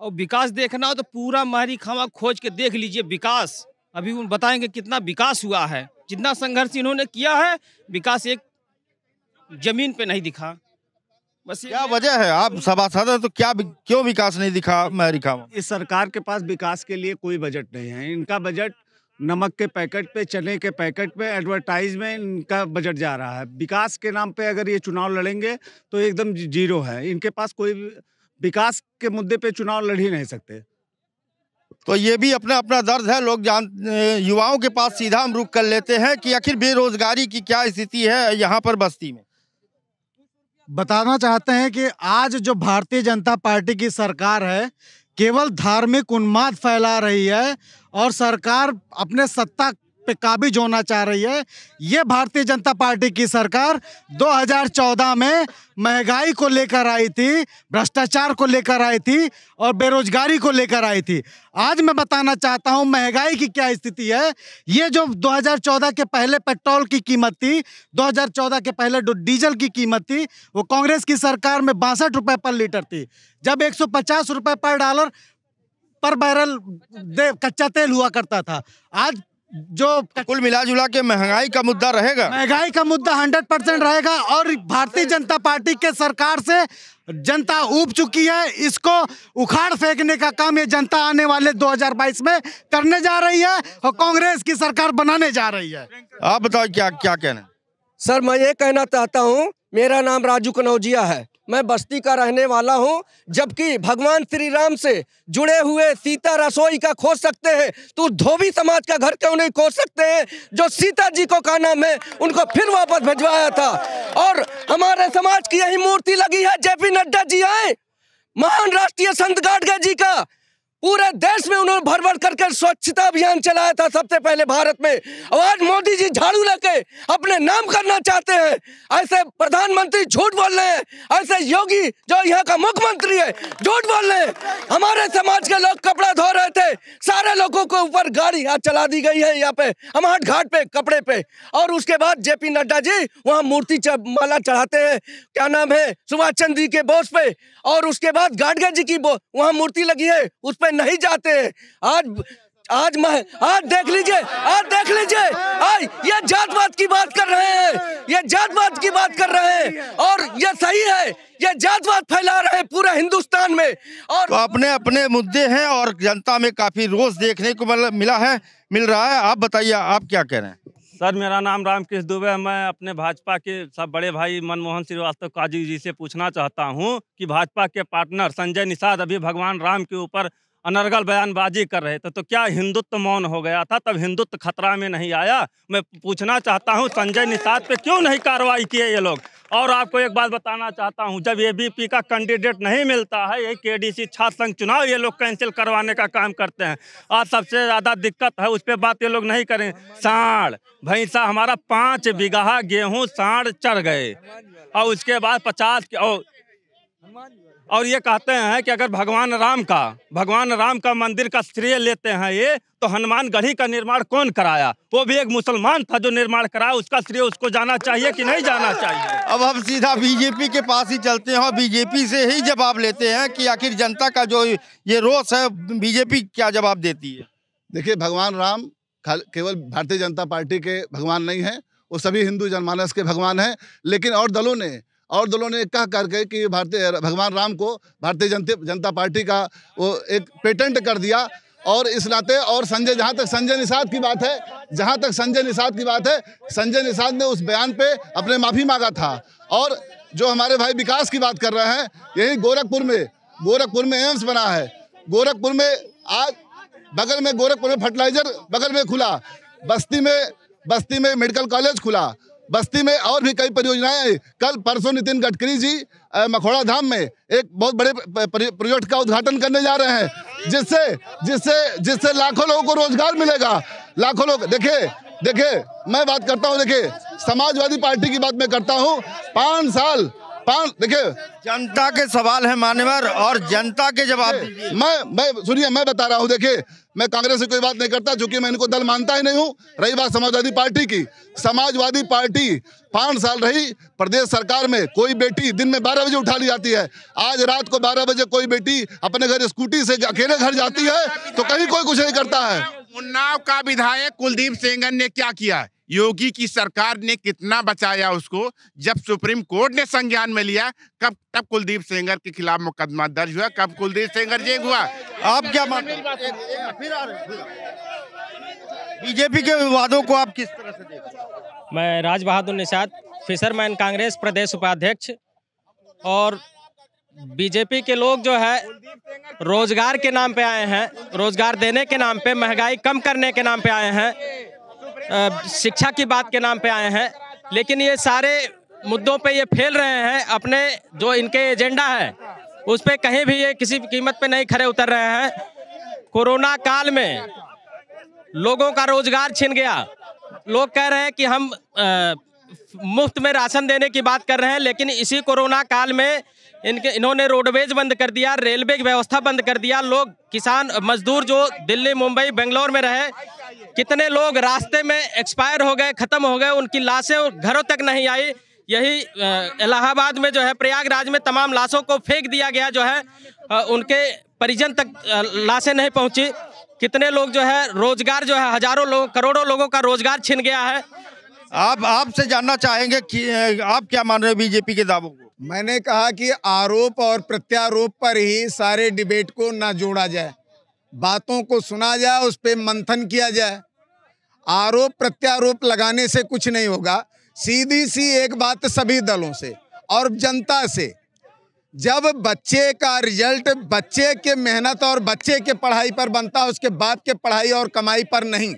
Speaker 7: और विकास देखना हो तो पूरा मारी खावा खोज के देख लीजिए विकास अभी उन बताएंगे कितना विकास हुआ है जितना संघर्ष इन्होंने किया है विकास एक जमीन पे नहीं दिखा बस
Speaker 3: क्या वजह है आप सभासद तो क्या क्यों विकास नहीं दिखा मैं में
Speaker 7: इस सरकार के पास विकास के लिए कोई बजट नहीं है
Speaker 2: इनका बजट नमक के पैकेट पे चने के पैकेट पे एडवर्टाइज में इनका बजट जा रहा है विकास के नाम पे अगर ये चुनाव लड़ेंगे तो एकदम जीरो है इनके पास कोई विकास के मुद्दे पे चुनाव लड़ ही नहीं सकते तो ये भी अपना अपना दर्द
Speaker 3: है लोग जान युवाओं के पास सीधा हम रुख कर लेते हैं कि आखिर बेरोजगारी की क्या स्थिति
Speaker 11: है यहाँ पर बस्ती में बताना चाहते हैं कि आज जो भारतीय जनता पार्टी की सरकार है केवल धार्मिक उन्माद फैला रही है और सरकार अपने सत्ता पे काबिज होना चाह रही है ये भारतीय जनता पार्टी की सरकार 2014 में महंगाई को लेकर आई थी भ्रष्टाचार को लेकर आई थी और बेरोजगारी को लेकर आई थी आज मैं बताना चाहता हूं महंगाई की क्या स्थिति है ये जो 2014 के पहले पेट्रोल की कीमत थी 2014 के पहले डीजल की कीमत थी वो कांग्रेस की सरकार में बासठ रुपये पर लीटर थी जब एक रुपए पर डॉलर पर बैरल कच्चा तेल हुआ करता था आज जो तो कुल मिला जुला के महंगाई का मुद्दा रहेगा महंगाई का मुद्दा हंड्रेड परसेंट रहेगा और भारतीय जनता पार्टी के सरकार से जनता उब चुकी है इसको उखाड़ फेंकने का काम ये जनता आने वाले 2022 में करने जा रही है और कांग्रेस की सरकार बनाने जा रही है
Speaker 12: आप बताओ क्या क्या कहना सर मैं ये कहना चाहता हूँ मेरा नाम राजू कनौजिया है मैं बस्ती का रहने वाला हूँ जबकि भगवान श्री राम से जुड़े हुए सीता रसोई का खोज सकते हैं तो धोबी समाज का घर क्यों नहीं खोज सकते हैं जो सीता जी को का नाम है उनको फिर वापस भिजवाया था और हमारे समाज की यही मूर्ति लगी है जेपी नड्डा जी आए महान राष्ट्रीय संत गाडगे जी का पूरे देश में उन्होंने भर भर करके स्वच्छता अभियान चलाया था सबसे पहले भारत में और आज मोदी जी झाड़ू लेके अपने नाम करना चाहते हैं ऐसे प्रधानमंत्री झूठ बोल रहे हैं ऐसे योगी जो यहाँ का मुख्यमंत्री है झूठ बोल रहे हैं हमारे समाज के लोग कपड़ा धो रहे थे सारे लोगों के ऊपर गाड़ी आज चला दी गई है यहाँ पे हमारे घाट पे कपड़े पे और उसके बाद जेपी नड्डा जी वहाँ मूर्ति माला चढ़ाते हैं क्या नाम है सुभाष चंद्र जी के बोस पे और उसके बाद गाडगा जी की वहाँ मूर्ति लगी है उस पर नहीं जाते है आज आज मैं आज देख लीजिए आज देख लीजिए आज ये जातवाद की बात कर रहे हैं ये जातवाद की बात कर रहे हैं और ये सही है ये जातवाद फैला रहे हैं पूरा हिंदुस्तान में और तो
Speaker 3: अपने अपने मुद्दे हैं और जनता में काफी रोष देखने को मिला है मिल रहा है आप बताइए आप क्या कह रहे हैं
Speaker 5: सर मेरा नाम रामकृष्ण दुबे है मैं अपने भाजपा के सब बड़े भाई मनमोहन श्रीवास्तव काजी जी से पूछना चाहता हूं कि भाजपा के पार्टनर संजय निषाद अभी भगवान राम के ऊपर अनर्गल बयानबाजी कर रहे थे तो क्या हिंदुत्व मौन हो गया था तब हिंदुत्व खतरा में नहीं आया मैं पूछना चाहता हूँ संजय निषाद पे क्यों नहीं कार्रवाई किए ये लोग और आपको एक बात बताना चाहता हूं जब एबीपी का कैंडिडेट नहीं मिलता है यही सी छात्र संघ चुनाव ये लोग कैंसिल करवाने का काम करते हैं और सबसे ज़्यादा दिक्कत है उस पर बात ये लोग नहीं करें साढ़ भैंसा हमारा पाँच बीघा गेहूँ साढ़ चढ़ गए और उसके बाद पचास और और ये कहते हैं कि अगर भगवान राम का भगवान राम का मंदिर का श्रेय लेते हैं ये तो हनुमान गढ़ी का निर्माण कौन कराया वो भी एक मुसलमान था जो निर्माण कराया उसका श्रेय उसको जाना चाहिए कि नहीं जाना चाहिए
Speaker 3: अब हम सीधा बीजेपी के पास ही चलते हैं और बीजेपी से ही जवाब लेते
Speaker 13: हैं कि आखिर जनता का जो ये रोष है बीजेपी क्या जवाब देती है देखिए भगवान राम केवल भारतीय जनता पार्टी के भगवान नहीं है वो सभी हिंदू जनमानस के भगवान हैं लेकिन और दलों ने और दलों ने कह करके कि भारतीय भगवान राम को भारतीय जनता जनता पार्टी का वो एक पेटेंट कर दिया और इस नाते और संजय जहाँ तक संजय निषाद की बात है जहाँ तक संजय निषाद की बात है संजय निषाद ने उस बयान पे अपने माफ़ी मांगा था और जो हमारे भाई विकास की बात कर रहे हैं यही गोरखपुर में गोरखपुर में एम्स बना है गोरखपुर में आज बगल में गोरखपुर में फर्टिलाइजर बगल में खुला बस्ती में बस्ती में मेडिकल कॉलेज खुला बस्ती में और भी कई परियोजनाएं आई कल परसों नितिन गडकरी जी मखौड़ा धाम में एक बहुत बड़े प्रोजेक्ट का उद्घाटन करने जा रहे हैं जिससे जिससे जिससे लाखों लोगों को रोजगार मिलेगा लाखों लोग देखे देखे मैं बात करता हूँ देखिये समाजवादी पार्टी की बात मैं करता हूँ पाँच साल पाँच देखिए जनता के सवाल है मान्यवर और जनता के जवाब मैं मैं सुनिए मैं बता रहा हूँ देखिए मैं कांग्रेस से कोई बात नहीं करता चूंकि मैं इनको दल मानता ही नहीं हूँ रही बात समाजवादी पार्टी की समाजवादी पार्टी पांच साल रही प्रदेश सरकार में कोई बेटी दिन में बारह बजे उठा ली जाती है आज रात को बारह बजे कोई बेटी अपने घर स्कूटी से अकेले घर जाती है तो कहीं कोई कुछ नहीं करता है
Speaker 1: उन्नाव का विधायक कुलदीप सेंगन ने क्या किया है योगी की सरकार ने कितना बचाया उसको जब सुप्रीम कोर्ट ने संज्ञान में लिया कब तब कुलदीप सेंगर के खिलाफ मुकदमा
Speaker 7: दर्ज हुआ कब कुलदीप सेंगर जेल हुआ आप क्या मानते बीजेपी के विवादों को आप किस तरह
Speaker 3: से देखते
Speaker 7: मैं राज बहादुर निषाद फिशरमैन कांग्रेस प्रदेश उपाध्यक्ष और बीजेपी के लोग जो है रोजगार के नाम पे आए हैं रोजगार देने के नाम पे महंगाई कम करने के नाम पे आए हैं शिक्षा की बात के नाम पे आए हैं लेकिन ये सारे मुद्दों पे ये फैल रहे हैं अपने जो इनके एजेंडा है उस पर कहीं भी ये किसी कीमत पे नहीं खड़े उतर रहे हैं कोरोना काल में लोगों का रोजगार छिन गया लोग कह रहे हैं कि हम आ, मुफ्त में राशन देने की बात कर रहे हैं लेकिन इसी कोरोना काल में इनके इन्होंने रोडवेज बंद कर दिया रेलवे की व्यवस्था बंद कर दिया लोग किसान मजदूर जो दिल्ली मुंबई बेंगलोर में रहे कितने लोग रास्ते में एक्सपायर हो गए खत्म हो गए उनकी लाशें घरों तक नहीं आई यही इलाहाबाद में जो है प्रयागराज में तमाम लाशों को फेंक दिया गया जो है उनके परिजन तक लाशें नहीं पहुंची कितने लोग जो है रोजगार जो है हजारों लोग करोड़ों लोगों का रोजगार छिन गया है आप आपसे जानना चाहेंगे
Speaker 2: कि आप क्या मान रहे हो बीजेपी के दावों को मैंने कहा कि आरोप और प्रत्यारोप पर ही सारे डिबेट को ना जोड़ा जाए बातों को सुना जाए उस पर मंथन किया जाए आरोप प्रत्यारोप लगाने से कुछ नहीं होगा सीधी सी एक बात सभी दलों से और जनता से जब बच्चे का रिजल्ट बच्चे के मेहनत और बच्चे के पढ़ाई पर बनता है उसके बाद के पढ़ाई और कमाई पर नहीं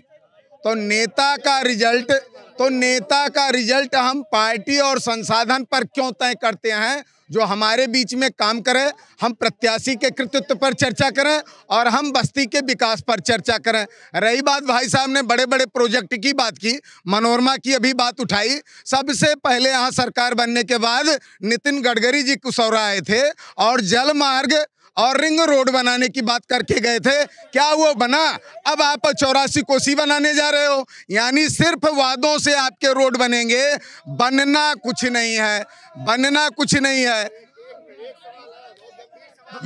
Speaker 2: तो नेता का रिजल्ट तो नेता का रिजल्ट हम पार्टी और संसाधन पर क्यों तय करते हैं जो हमारे बीच में काम करें हम प्रत्याशी के कृतित्व पर चर्चा करें और हम बस्ती के विकास पर चर्चा करें रही बात भाई साहब ने बड़े बड़े प्रोजेक्ट की बात की मनोरमा की अभी बात उठाई सबसे पहले यहाँ सरकार बनने के बाद नितिन गडकरी जी कुसौरा आए थे और जल मार्ग और रिंग रोड बनाने की बात करके गए थे क्या वो बना अब आप चौरासी कोसी बनाने जा रहे हो यानी सिर्फ वादों से आपके रोड बनेंगे बनना कुछ नहीं है बनना कुछ नहीं है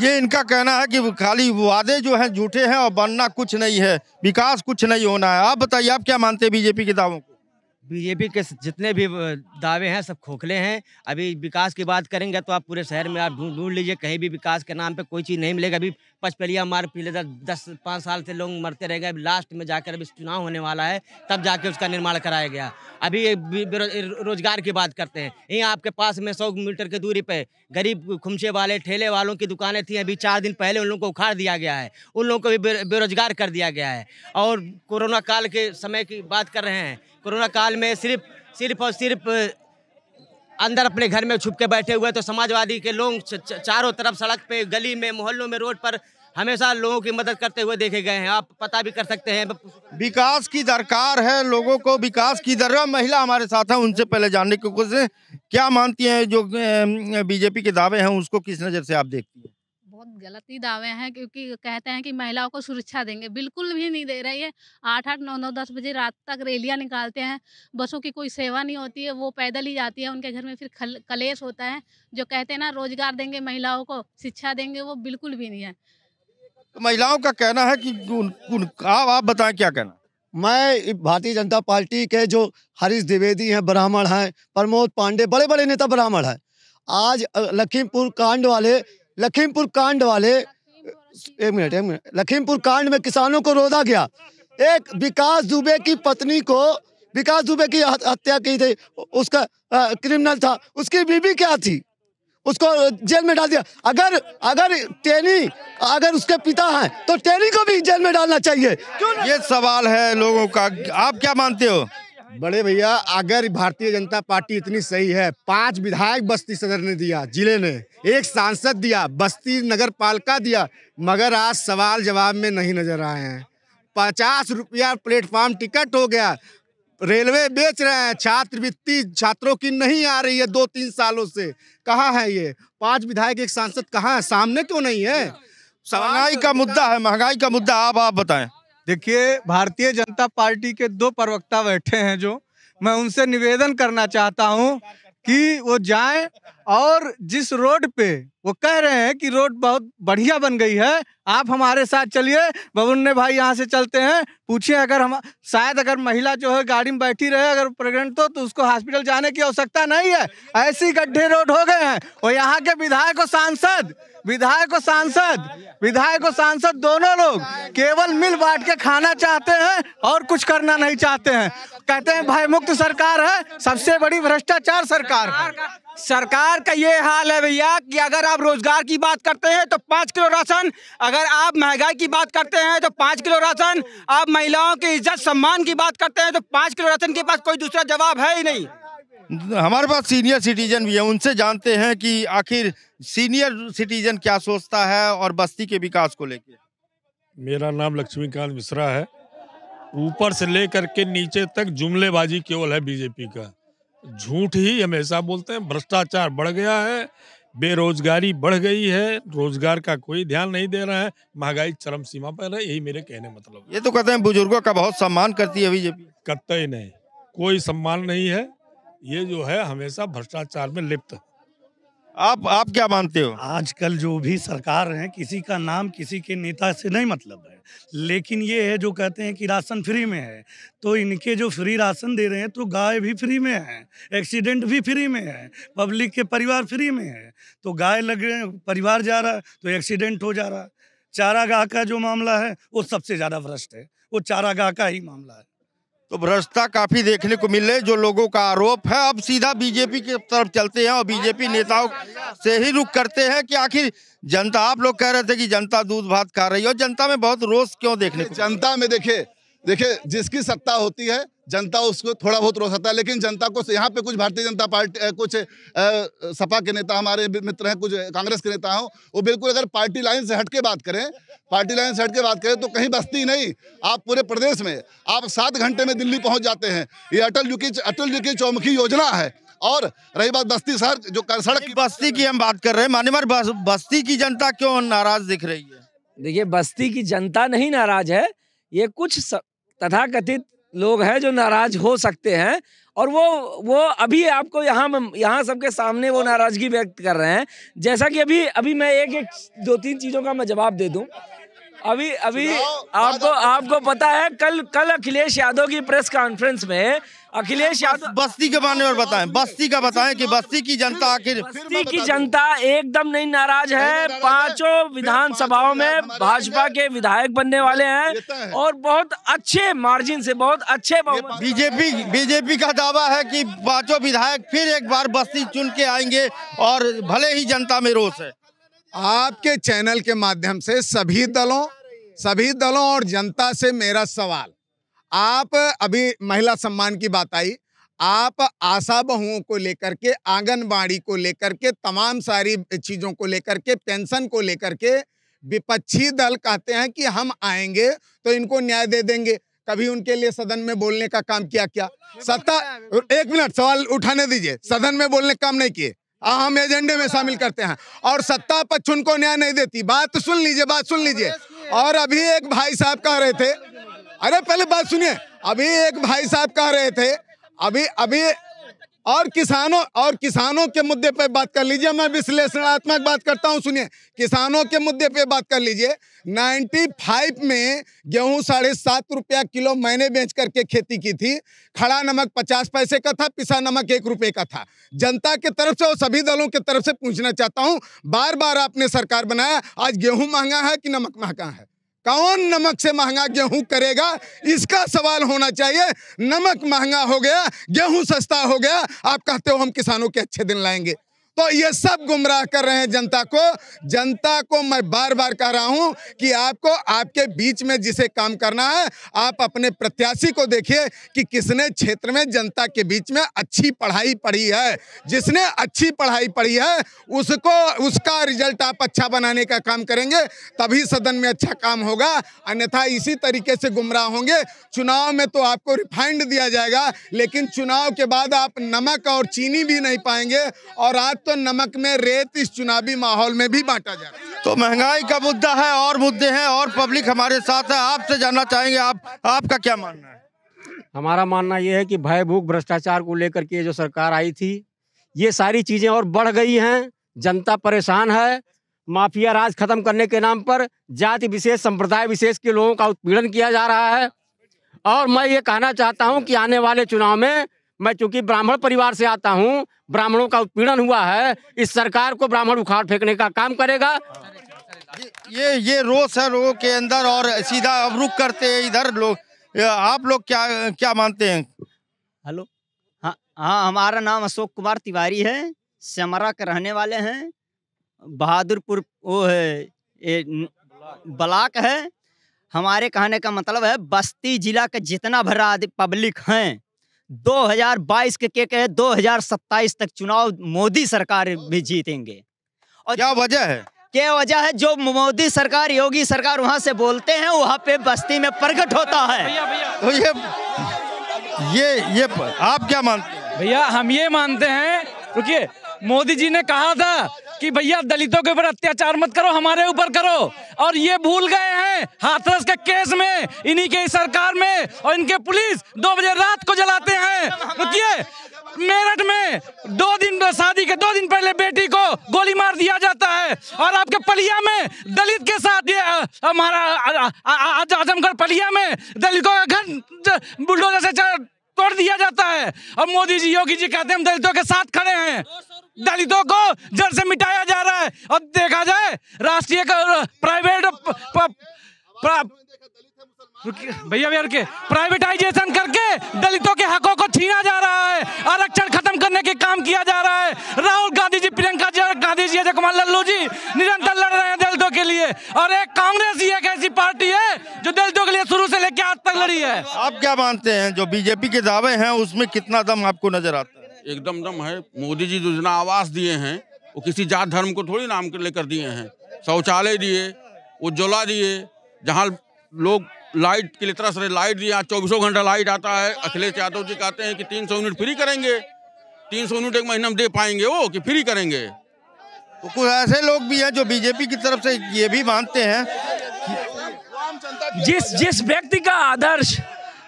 Speaker 3: ये इनका कहना है कि खाली वादे जो हैं झूठे हैं और बनना कुछ नहीं है विकास कुछ नहीं होना है आप बताइए आप क्या मानते हैं बीजेपी के दावों को
Speaker 7: बीजेपी के जितने भी दावे हैं सब खोखले हैं अभी विकास की बात करेंगे तो आप पूरे शहर में आप ढूंढ ढूंढ लीजिए कहीं भी विकास के नाम पे कोई चीज़ नहीं मिलेगा अभी पचपलिया मार पीले दस दस पाँच साल से लोग मरते रह गए अभी लास्ट में जाकर अभी चुनाव होने वाला है तब जाके उसका निर्माण कराया गया अभी रोजगार की बात करते हैं यहीं आपके पास में सौ मीटर की दूरी पर गरीब खुमचे वाले ठेले वालों की दुकानें थी अभी चार दिन पहले उन लोगों को उखाड़ दिया गया है उन लोगों को भी बेरोजगार कर दिया गया है और कोरोना काल के समय की बात कर रहे हैं कोरोना काल में सिर्फ सिर्फ और सिर्फ अंदर अपने घर में छुप के बैठे हुए तो समाजवादी के लोग चारों तरफ सड़क पे गली में मोहल्लों में रोड पर हमेशा लोगों की मदद करते हुए देखे गए हैं आप पता भी कर सकते हैं
Speaker 3: विकास की दरकार है लोगों को विकास की दरकार महिला हमारे साथ है उनसे पहले जानने की कोशिश क्या मानती हैं जो बीजेपी के दावे हैं उसको किस नज़र से आप देखती हैं
Speaker 5: बहुत गलत ही दावे हैं क्योंकि कहते हैं कि महिलाओं को सुरक्षा देंगे बिल्कुल भी नहीं दे रही है आठ आठ नौ नौ दस बजे रात तक रैलियाँ निकालते हैं बसों की कोई सेवा नहीं होती है वो पैदल ही जाती है उनके घर में फिर खल, कलेश होता है जो कहते हैं ना रोजगार देंगे महिलाओं को शिक्षा देंगे वो बिल्कुल भी नहीं है तो
Speaker 3: महिलाओं का कहना है कि उन, उन, आप बताएं क्या
Speaker 2: कहना मैं भारतीय जनता पार्टी के जो हरीश द्विवेदी हैं ब्राह्मण हैं प्रमोद
Speaker 11: पांडे बड़े बड़े नेता ब्राह्मण हैं आज लखीमपुर कांड वाले लखीमपुर कांड वाले एक मिनट एक मिनट लखीमपुर कांड में किसानों को रोदा गया
Speaker 2: एक विकास दुबे की पत्नी को विकास दुबे की हत्या की थी उसका क्रिमिनल था उसकी बीबी क्या थी उसको जेल में डाल दिया अगर अगर टेनी अगर उसके पिता हैं तो टेनी को भी जेल में डालना चाहिए ये सवाल
Speaker 3: है लोगों का आप क्या मानते हो बड़े भैया अगर भारतीय जनता पार्टी इतनी सही है पांच विधायक बस्ती सदर ने दिया जिले ने एक सांसद दिया बस्ती नगर पालिका दिया मगर आज सवाल जवाब में नहीं नजर आए हैं पचास रुपया
Speaker 2: प्लेटफॉर्म टिकट हो गया रेलवे बेच रहे हैं छात्रवृत्ति छात्रों की नहीं आ रही है दो तीन सालों से कहाँ है ये पांच विधायक एक सांसद कहाँ है सामने क्यों
Speaker 6: नहीं है महंगाई का मुद्दा है महंगाई का मुद्दा आप आप बताएं देखिए भारतीय जनता पार्टी के दो प्रवक्ता बैठे हैं जो मैं उनसे निवेदन करना चाहता हूं कि वो जाए और जिस रोड पे वो कह रहे हैं कि रोड बहुत बढ़िया बन गई है आप हमारे साथ चलिए बबुन्ने भाई यहाँ से चलते हैं पूछिए अगर हम शायद अगर महिला जो है गाड़ी में बैठी रहे अगर प्रेग्नेंट हो तो, तो उसको हॉस्पिटल जाने की आवश्यकता नहीं है ऐसी गड्ढे रोड हो गए हैं और यहाँ के विधायक और सांसद विधायक और सांसद विधायक और सांसद दोनों लोग केवल मिल बांट के खाना चाहते हैं और कुछ करना नहीं चाहते हैं कहते हैं भाई मुक्त सरकार है सबसे बड़ी भ्रष्टाचार सरकार सरकार का ये हाल है भैया कि अगर आप रोजगार की बात करते हैं तो पाँच किलो राशन अगर आप महंगाई की बात करते हैं तो पाँच किलो राशन आप महिलाओं की इज्जत सम्मान की बात करते हैं तो पाँच किलो राशन के पास कोई दूसरा जवाब है ही नहीं हमारे
Speaker 3: पास सीनियर सिटीजन भी है उनसे जानते हैं कि आखिर सीनियर सिटीजन क्या सोचता है और बस्ती के विकास को लेकर
Speaker 5: मेरा नाम लक्ष्मीकांत मिश्रा है ऊपर से लेकर के नीचे तक जुमलेबाजी केवल है बीजेपी का झूठ ही हमेशा बोलते हैं भ्रष्टाचार बढ़ गया है बेरोजगारी बढ़ गई है रोजगार का कोई ध्यान नहीं दे रहा है महंगाई चरम सीमा पर है यही मेरे कहने मतलब
Speaker 3: ये तो कहते हैं बुजुर्गों का बहुत सम्मान करती है बीजेपी करते ही नहीं कोई सम्मान नहीं है ये जो है हमेशा
Speaker 5: भ्रष्टाचार में लिप्त है आप आप क्या मानते हो आजकल जो भी सरकार है किसी का नाम किसी के नेता से नहीं मतलब है लेकिन ये है जो कहते हैं कि राशन फ्री में है तो इनके जो फ्री राशन दे रहे हैं तो गाय भी फ्री में है एक्सीडेंट भी फ्री में है पब्लिक के परिवार फ्री में है तो गाय लग रहे परिवार जा रहा तो एक्सीडेंट हो जा रहा चारागाह का जो मामला है वो सबसे ज़्यादा भ्रष्ट है वो चारागाह
Speaker 3: का ही मामला है तो भ्रष्टा काफी देखने को मिल जो लोगों का आरोप है अब सीधा बीजेपी की तरफ चलते हैं और बीजेपी नेताओं से ही रुख करते हैं कि आखिर जनता आप
Speaker 13: लोग कह रहे थे कि जनता दूध भात खा रही है और जनता में बहुत रोष क्यों देखने को जनता में देखे देखिए जिसकी सत्ता होती है जनता उसको थोड़ा बहुत रोक सकता है लेकिन जनता को यहाँ पे कुछ भारतीय जनता पार्टी कुछ सपा के नेता हमारे मित्र हैं कुछ कांग्रेस के नेता हों वो बिल्कुल अगर पार्टी लाइन से हट के बात करें पार्टी लाइन से हट के बात करें तो कहीं बस्ती नहीं आप पूरे प्रदेश में आप सात घंटे में दिल्ली पहुँच जाते हैं ये अटल जी की अटल जी की चौमुखी योजना है और रही बात बस्ती सर जो कर सड़क की बस्ती की हम बात कर रहे हैं मान्यवर बस्ती की जनता क्यों
Speaker 9: नाराज दिख रही है देखिए बस्ती की जनता नहीं नाराज है ये कुछ तथा कथित लोग हैं जो नाराज हो सकते हैं और वो वो अभी आपको यहाँ यहाँ सबके सामने वो नाराज़गी व्यक्त कर रहे हैं जैसा कि अभी अभी मैं एक एक दो तीन चीज़ों का मैं जवाब दे दूँ अभी अभी आपको आपको पता है कल कल अखिलेश यादव की प्रेस कॉन्फ्रेंस में अखिलेश यादव बस्ती के बारे में बताएं बस्ती का बताएं कि बस्ती की जनता आखिर बस्ती की जनता एकदम नहीं नाराज है पांचों विधानसभाओं में भाजपा के विधायक बनने वाले हैं तो और बहुत अच्छे मार्जिन से बहुत अच्छे बीजेपी बीजेपी का दावा है कि पांचों विधायक फिर
Speaker 3: एक
Speaker 2: बार बस्ती चुन के आएंगे और भले ही जनता में रोष है आपके चैनल के माध्यम से सभी दलों सभी दलों और जनता से मेरा सवाल आप अभी महिला सम्मान की बात आई आप आशा बहुओं को लेकर के आंगनबाड़ी को लेकर के तमाम सारी चीज़ों को लेकर के पेंशन को लेकर के विपक्षी दल कहते हैं कि हम आएंगे तो इनको न्याय दे देंगे कभी उनके लिए सदन में बोलने का काम किया क्या सत्ता एक मिनट सवाल उठाने दीजिए सदन में बोलने का काम नहीं किए हम एजेंडे में शामिल करते हैं और सत्ता पक्ष उनको न्याय नहीं देती बात सुन लीजिए बात सुन लीजिए और अभी एक भाई साहब कह रहे थे अरे पहले बात सुनिए अभी एक भाई साहब कह रहे थे अभी अभी और किसानों और किसानों के मुद्दे पर बात कर लीजिए मैं विश्लेषणात्मक बात करता हूं सुनिए किसानों के मुद्दे पर बात कर लीजिए 95 में गेहूं साढ़े सात रुपया किलो मैंने बेच करके खेती की थी खड़ा नमक 50 पैसे का था पिसा नमक एक रुपये का था जनता के तरफ से और सभी दलों के तरफ से पूछना चाहता हूँ बार बार आपने सरकार बनाया आज गेहूँ महंगा है कि नमक महंगा है कौन नमक से महंगा गेहूं करेगा इसका सवाल होना चाहिए नमक महंगा हो गया गेहूं सस्ता हो गया आप कहते हो हम किसानों के अच्छे दिन लाएंगे तो ये सब गुमराह कर रहे हैं जनता को जनता को मैं बार बार कह रहा हूं कि आपको आपके बीच में जिसे काम करना है आप अपने प्रत्याशी को देखिए कि किसने क्षेत्र में जनता के बीच में अच्छी पढ़ाई पढ़ी है जिसने अच्छी पढ़ाई पढ़ी है उसको उसका रिजल्ट आप अच्छा बनाने का काम करेंगे तभी सदन में अच्छा काम होगा अन्यथा इसी तरीके से गुमराह होंगे चुनाव में तो आपको रिफाइंड दिया जाएगा लेकिन चुनाव के बाद आप नमक और चीनी भी नहीं पाएंगे और आप तो नमक में रेत इस चुनावी माहौल में भी बांटा जा रहा है तो महंगाई का मुद्दा है और मुद्दे हैं और पब्लिक हमारे साथ है आपसे जानना चाहेंगे आप आपका क्या
Speaker 3: मानना है
Speaker 7: हमारा मानना यह है कि भय भूख भ्रष्टाचार को लेकर के जो सरकार आई थी ये सारी चीज़ें और बढ़ गई हैं जनता परेशान है माफिया राज खत्म करने के नाम पर जाति विशेष संप्रदाय विशेष के लोगों का उत्पीड़न किया जा रहा है और मैं ये कहना चाहता हूँ कि आने वाले चुनाव में मैं चूंकि ब्राह्मण परिवार से आता हूँ ब्राह्मणों का उत्पीड़न हुआ है इस सरकार को ब्राह्मण उखाड़ फेंकने का काम करेगा ये ये रोष है रो के अंदर और सीधा अब रुक करते हैं इधर लोग आप लोग क्या क्या मानते हैं हेलो हाँ हाँ हमारा नाम अशोक कुमार तिवारी है समरा के रहने वाले हैं बहादुरपुर वो है ए, ब्लाक है हमारे कहने का मतलब है बस्ती जिला के जितना भरा पब्लिक हैं 2022 के के कहे 2027 तक चुनाव मोदी सरकार भी जीतेंगे और क्या वजह है क्या वजह है जो मोदी सरकार योगी सरकार वहां से बोलते हैं वहां पे बस्ती में प्रकट होता है तो ये ये ये आप क्या मानते हैं भैया हम ये मानते हैं
Speaker 4: रुकिए मोदी जी ने कहा था कि भैया दलितों के ऊपर अत्याचार मत करो हमारे ऊपर करो और ये भूल गए हैं हाथरस के केस में इन्हीं के सरकार में और इनके पुलिस दो बजे रात को जलाते हैं रुकिए मेरठ में दो दिन शादी के दो दिन पहले बेटी को गोली मार दिया जाता है और आपके पलिया में दलित के साथ ये हमारा आजमगढ़ पलिया में दलित को घर बुलडोजर से तोड़ दिया जाता है और मोदी जी योगी जी कहते हैं हम दलितों के साथ खड़े हैं दलितों को जड़ से मिटाया जा रहा है और देखा जाए राष्ट्रीय प्राइवेट भैया भैया के प्राइवेटाइजेशन करके दलितों के हकों को छीना जा रहा है आरक्षण खत्म करने के काम किया जा रहा है राहुल गांधी जी प्रियंका जी गांधी जी अजय कुमार लल्लू जी निरंतर लड़ रहे हैं दलितों के लिए और एक कांग्रेस ही एक ऐसी पार्टी है जो दलितों के लिए शुरू से लेकर आज तक लड़ी है
Speaker 3: आप क्या मानते हैं जो बीजेपी के दावे हैं उसमें कितना दम आपको नजर आता है
Speaker 8: एकदम दम है मोदी जी योजना तो आवास दिए हैं वो किसी जात धर्म को थोड़ी नाम के लेकर दिए हैं शौचालय दिए उज्ज्वला दिए जहाँ लोग लाइट के लिए तरह से लाइट दिया चौबीसों घंटा लाइट आता है अखिलेश यादव जी कहते हैं कि तीन सौ यूनिट फ्री करेंगे तीन सौ यूनिट एक महीने में दे पाएंगे वो कि फ्री करेंगे तो
Speaker 3: कुछ ऐसे लोग भी हैं जो बीजेपी की तरफ से ये
Speaker 9: भी मानते हैं जिस जिस व्यक्ति का आदर्श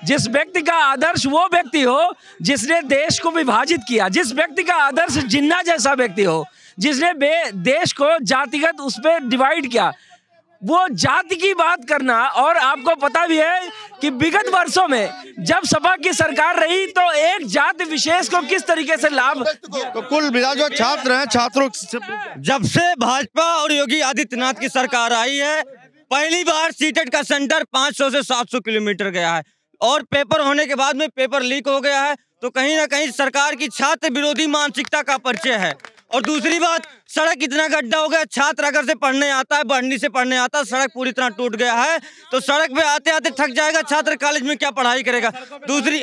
Speaker 9: जिस व्यक्ति का आदर्श वो व्यक्ति हो जिसने देश को विभाजित किया जिस व्यक्ति का आदर्श जिन्ना जैसा व्यक्ति हो जिसने देश को जातिगत उस पर डिवाइड किया वो जाति की बात करना और आपको पता भी है कि विगत वर्षों में जब सपा की सरकार रही तो एक जाति विशेष को किस तरीके से लाभ तो
Speaker 5: कुल मिला जो छात्र हैं छात्रों जब से भाजपा और योगी आदित्यनाथ की सरकार आई है पहली बार सीटेट का सेंटर 500 से 700 किलोमीटर गया है और पेपर होने के बाद में पेपर लीक हो गया है तो कहीं ना कहीं सरकार की छात्र विरोधी मानसिकता का परिचय है और दूसरी बात सड़क इतना गड्ढा हो गया छात्र अगर से पढ़ने आता है बढ़नी से पढ़ने आता है सड़क पूरी तरह टूट गया है तो सड़क पे आते आते थक जाएगा छात्र कॉलेज में क्या पढ़ाई करेगा दूसरी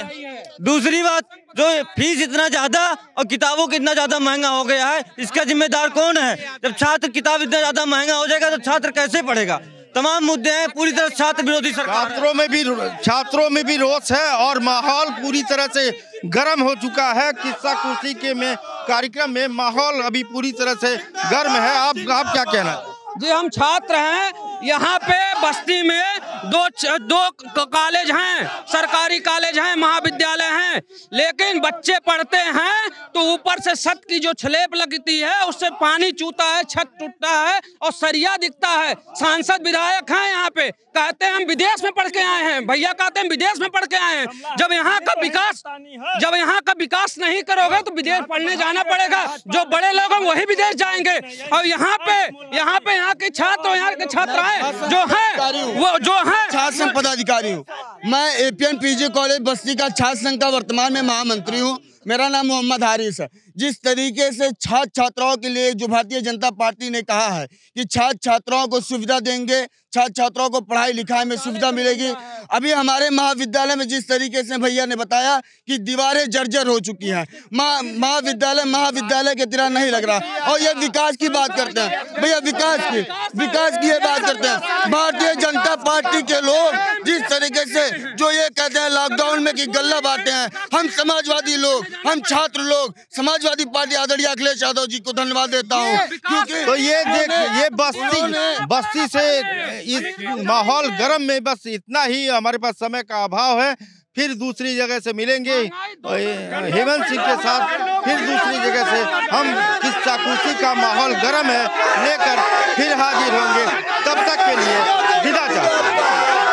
Speaker 5: दूसरी बात जो फीस इतना ज्यादा और किताबों का इतना ज्यादा महंगा हो गया है इसका जिम्मेदार कौन है जब छात्र किताब इतना ज्यादा महंगा हो जाएगा तो छात्र कैसे पढ़ेगा तमाम मुद्दे हैं पूरी तरह छात्र विरोधी सरकार छात्रों में भी छात्रों में भी
Speaker 3: रोष है और माहौल पूरी तरह से गर्म हो चुका है किस्सा कुर्सी के में
Speaker 4: कार्यक्रम में माहौल अभी पूरी तरह से गर्म है आप आप क्या कहना जी हम छात्र हैं यहाँ पे बस्ती में दो दो कॉलेज हैं सरकारी कॉलेज हैं महाविद्यालय हैं लेकिन बच्चे पढ़ते हैं तो ऊपर से छत की जो छलेप लगती है उससे पानी चूता है छत टूटता है और सरिया दिखता है सांसद विधायक हैं यहाँ पे कहते हैं हम विदेश में पढ़ के आए हैं भैया कहते हैं विदेश में पढ़ के आए हैं जब यहाँ का विकास जब यहाँ का विकास नहीं करोगे तो विदेश पढ़ने जाना पड़ेगा जो बड़े लोग हैं वही विदेश जाएंगे और यहाँ पे यहाँ पे यहाँ के छात्र यहाँ
Speaker 12: के छात्राएं है जो है वो जो है छात्र संघ पदाधिकारी हूँ मैं पी जी कॉलेज बस्ती का छात्र संघ का वर्तमान में महामंत्री हूँ मेरा नाम मोहम्मद हारिस है जिस
Speaker 2: तरीके से छात्र छात्राओं के लिए जो भारतीय जनता पार्टी ने कहा है कि छात्र छात्राओं को सुविधा देंगे छात्र छात्राओं को पढ़ाई लिखाई में सुविधा तो मिलेगी अभी हमारे महाविद्यालय में जिस तरीके से भैया ने बताया कि दीवारें जर्जर हो चुकी हैं महाविद्यालय महाविद्यालय के तरह नहीं लग रहा और ये विकास की बात करते हैं भैया विकास की विकास की
Speaker 12: ये बात करते हैं भारतीय जनता पार्टी के लोग जिस तरीके से जो ये कहते हैं लॉकडाउन में की गल्ला बांटते हैं हम समाजवादी लोग हम छात्र लोग समाजवादी पार्टी आदरणीय अखिलेश यादव जी को धन्यवाद देता हूँ क्योंकि तो ये देख ये बस्ती
Speaker 3: बस्ती से इस माहौल गर्म में बस इतना ही हमारे पास समय का अभाव है फिर दूसरी जगह से मिलेंगे हाँ, हाँ, हेमंत सिंह के साथ फिर दूसरी जगह
Speaker 4: से हम इस चाकूसी का माहौल गर्म है लेकर फिर हाजिर होंगे तब तक के लिए विदा चाहते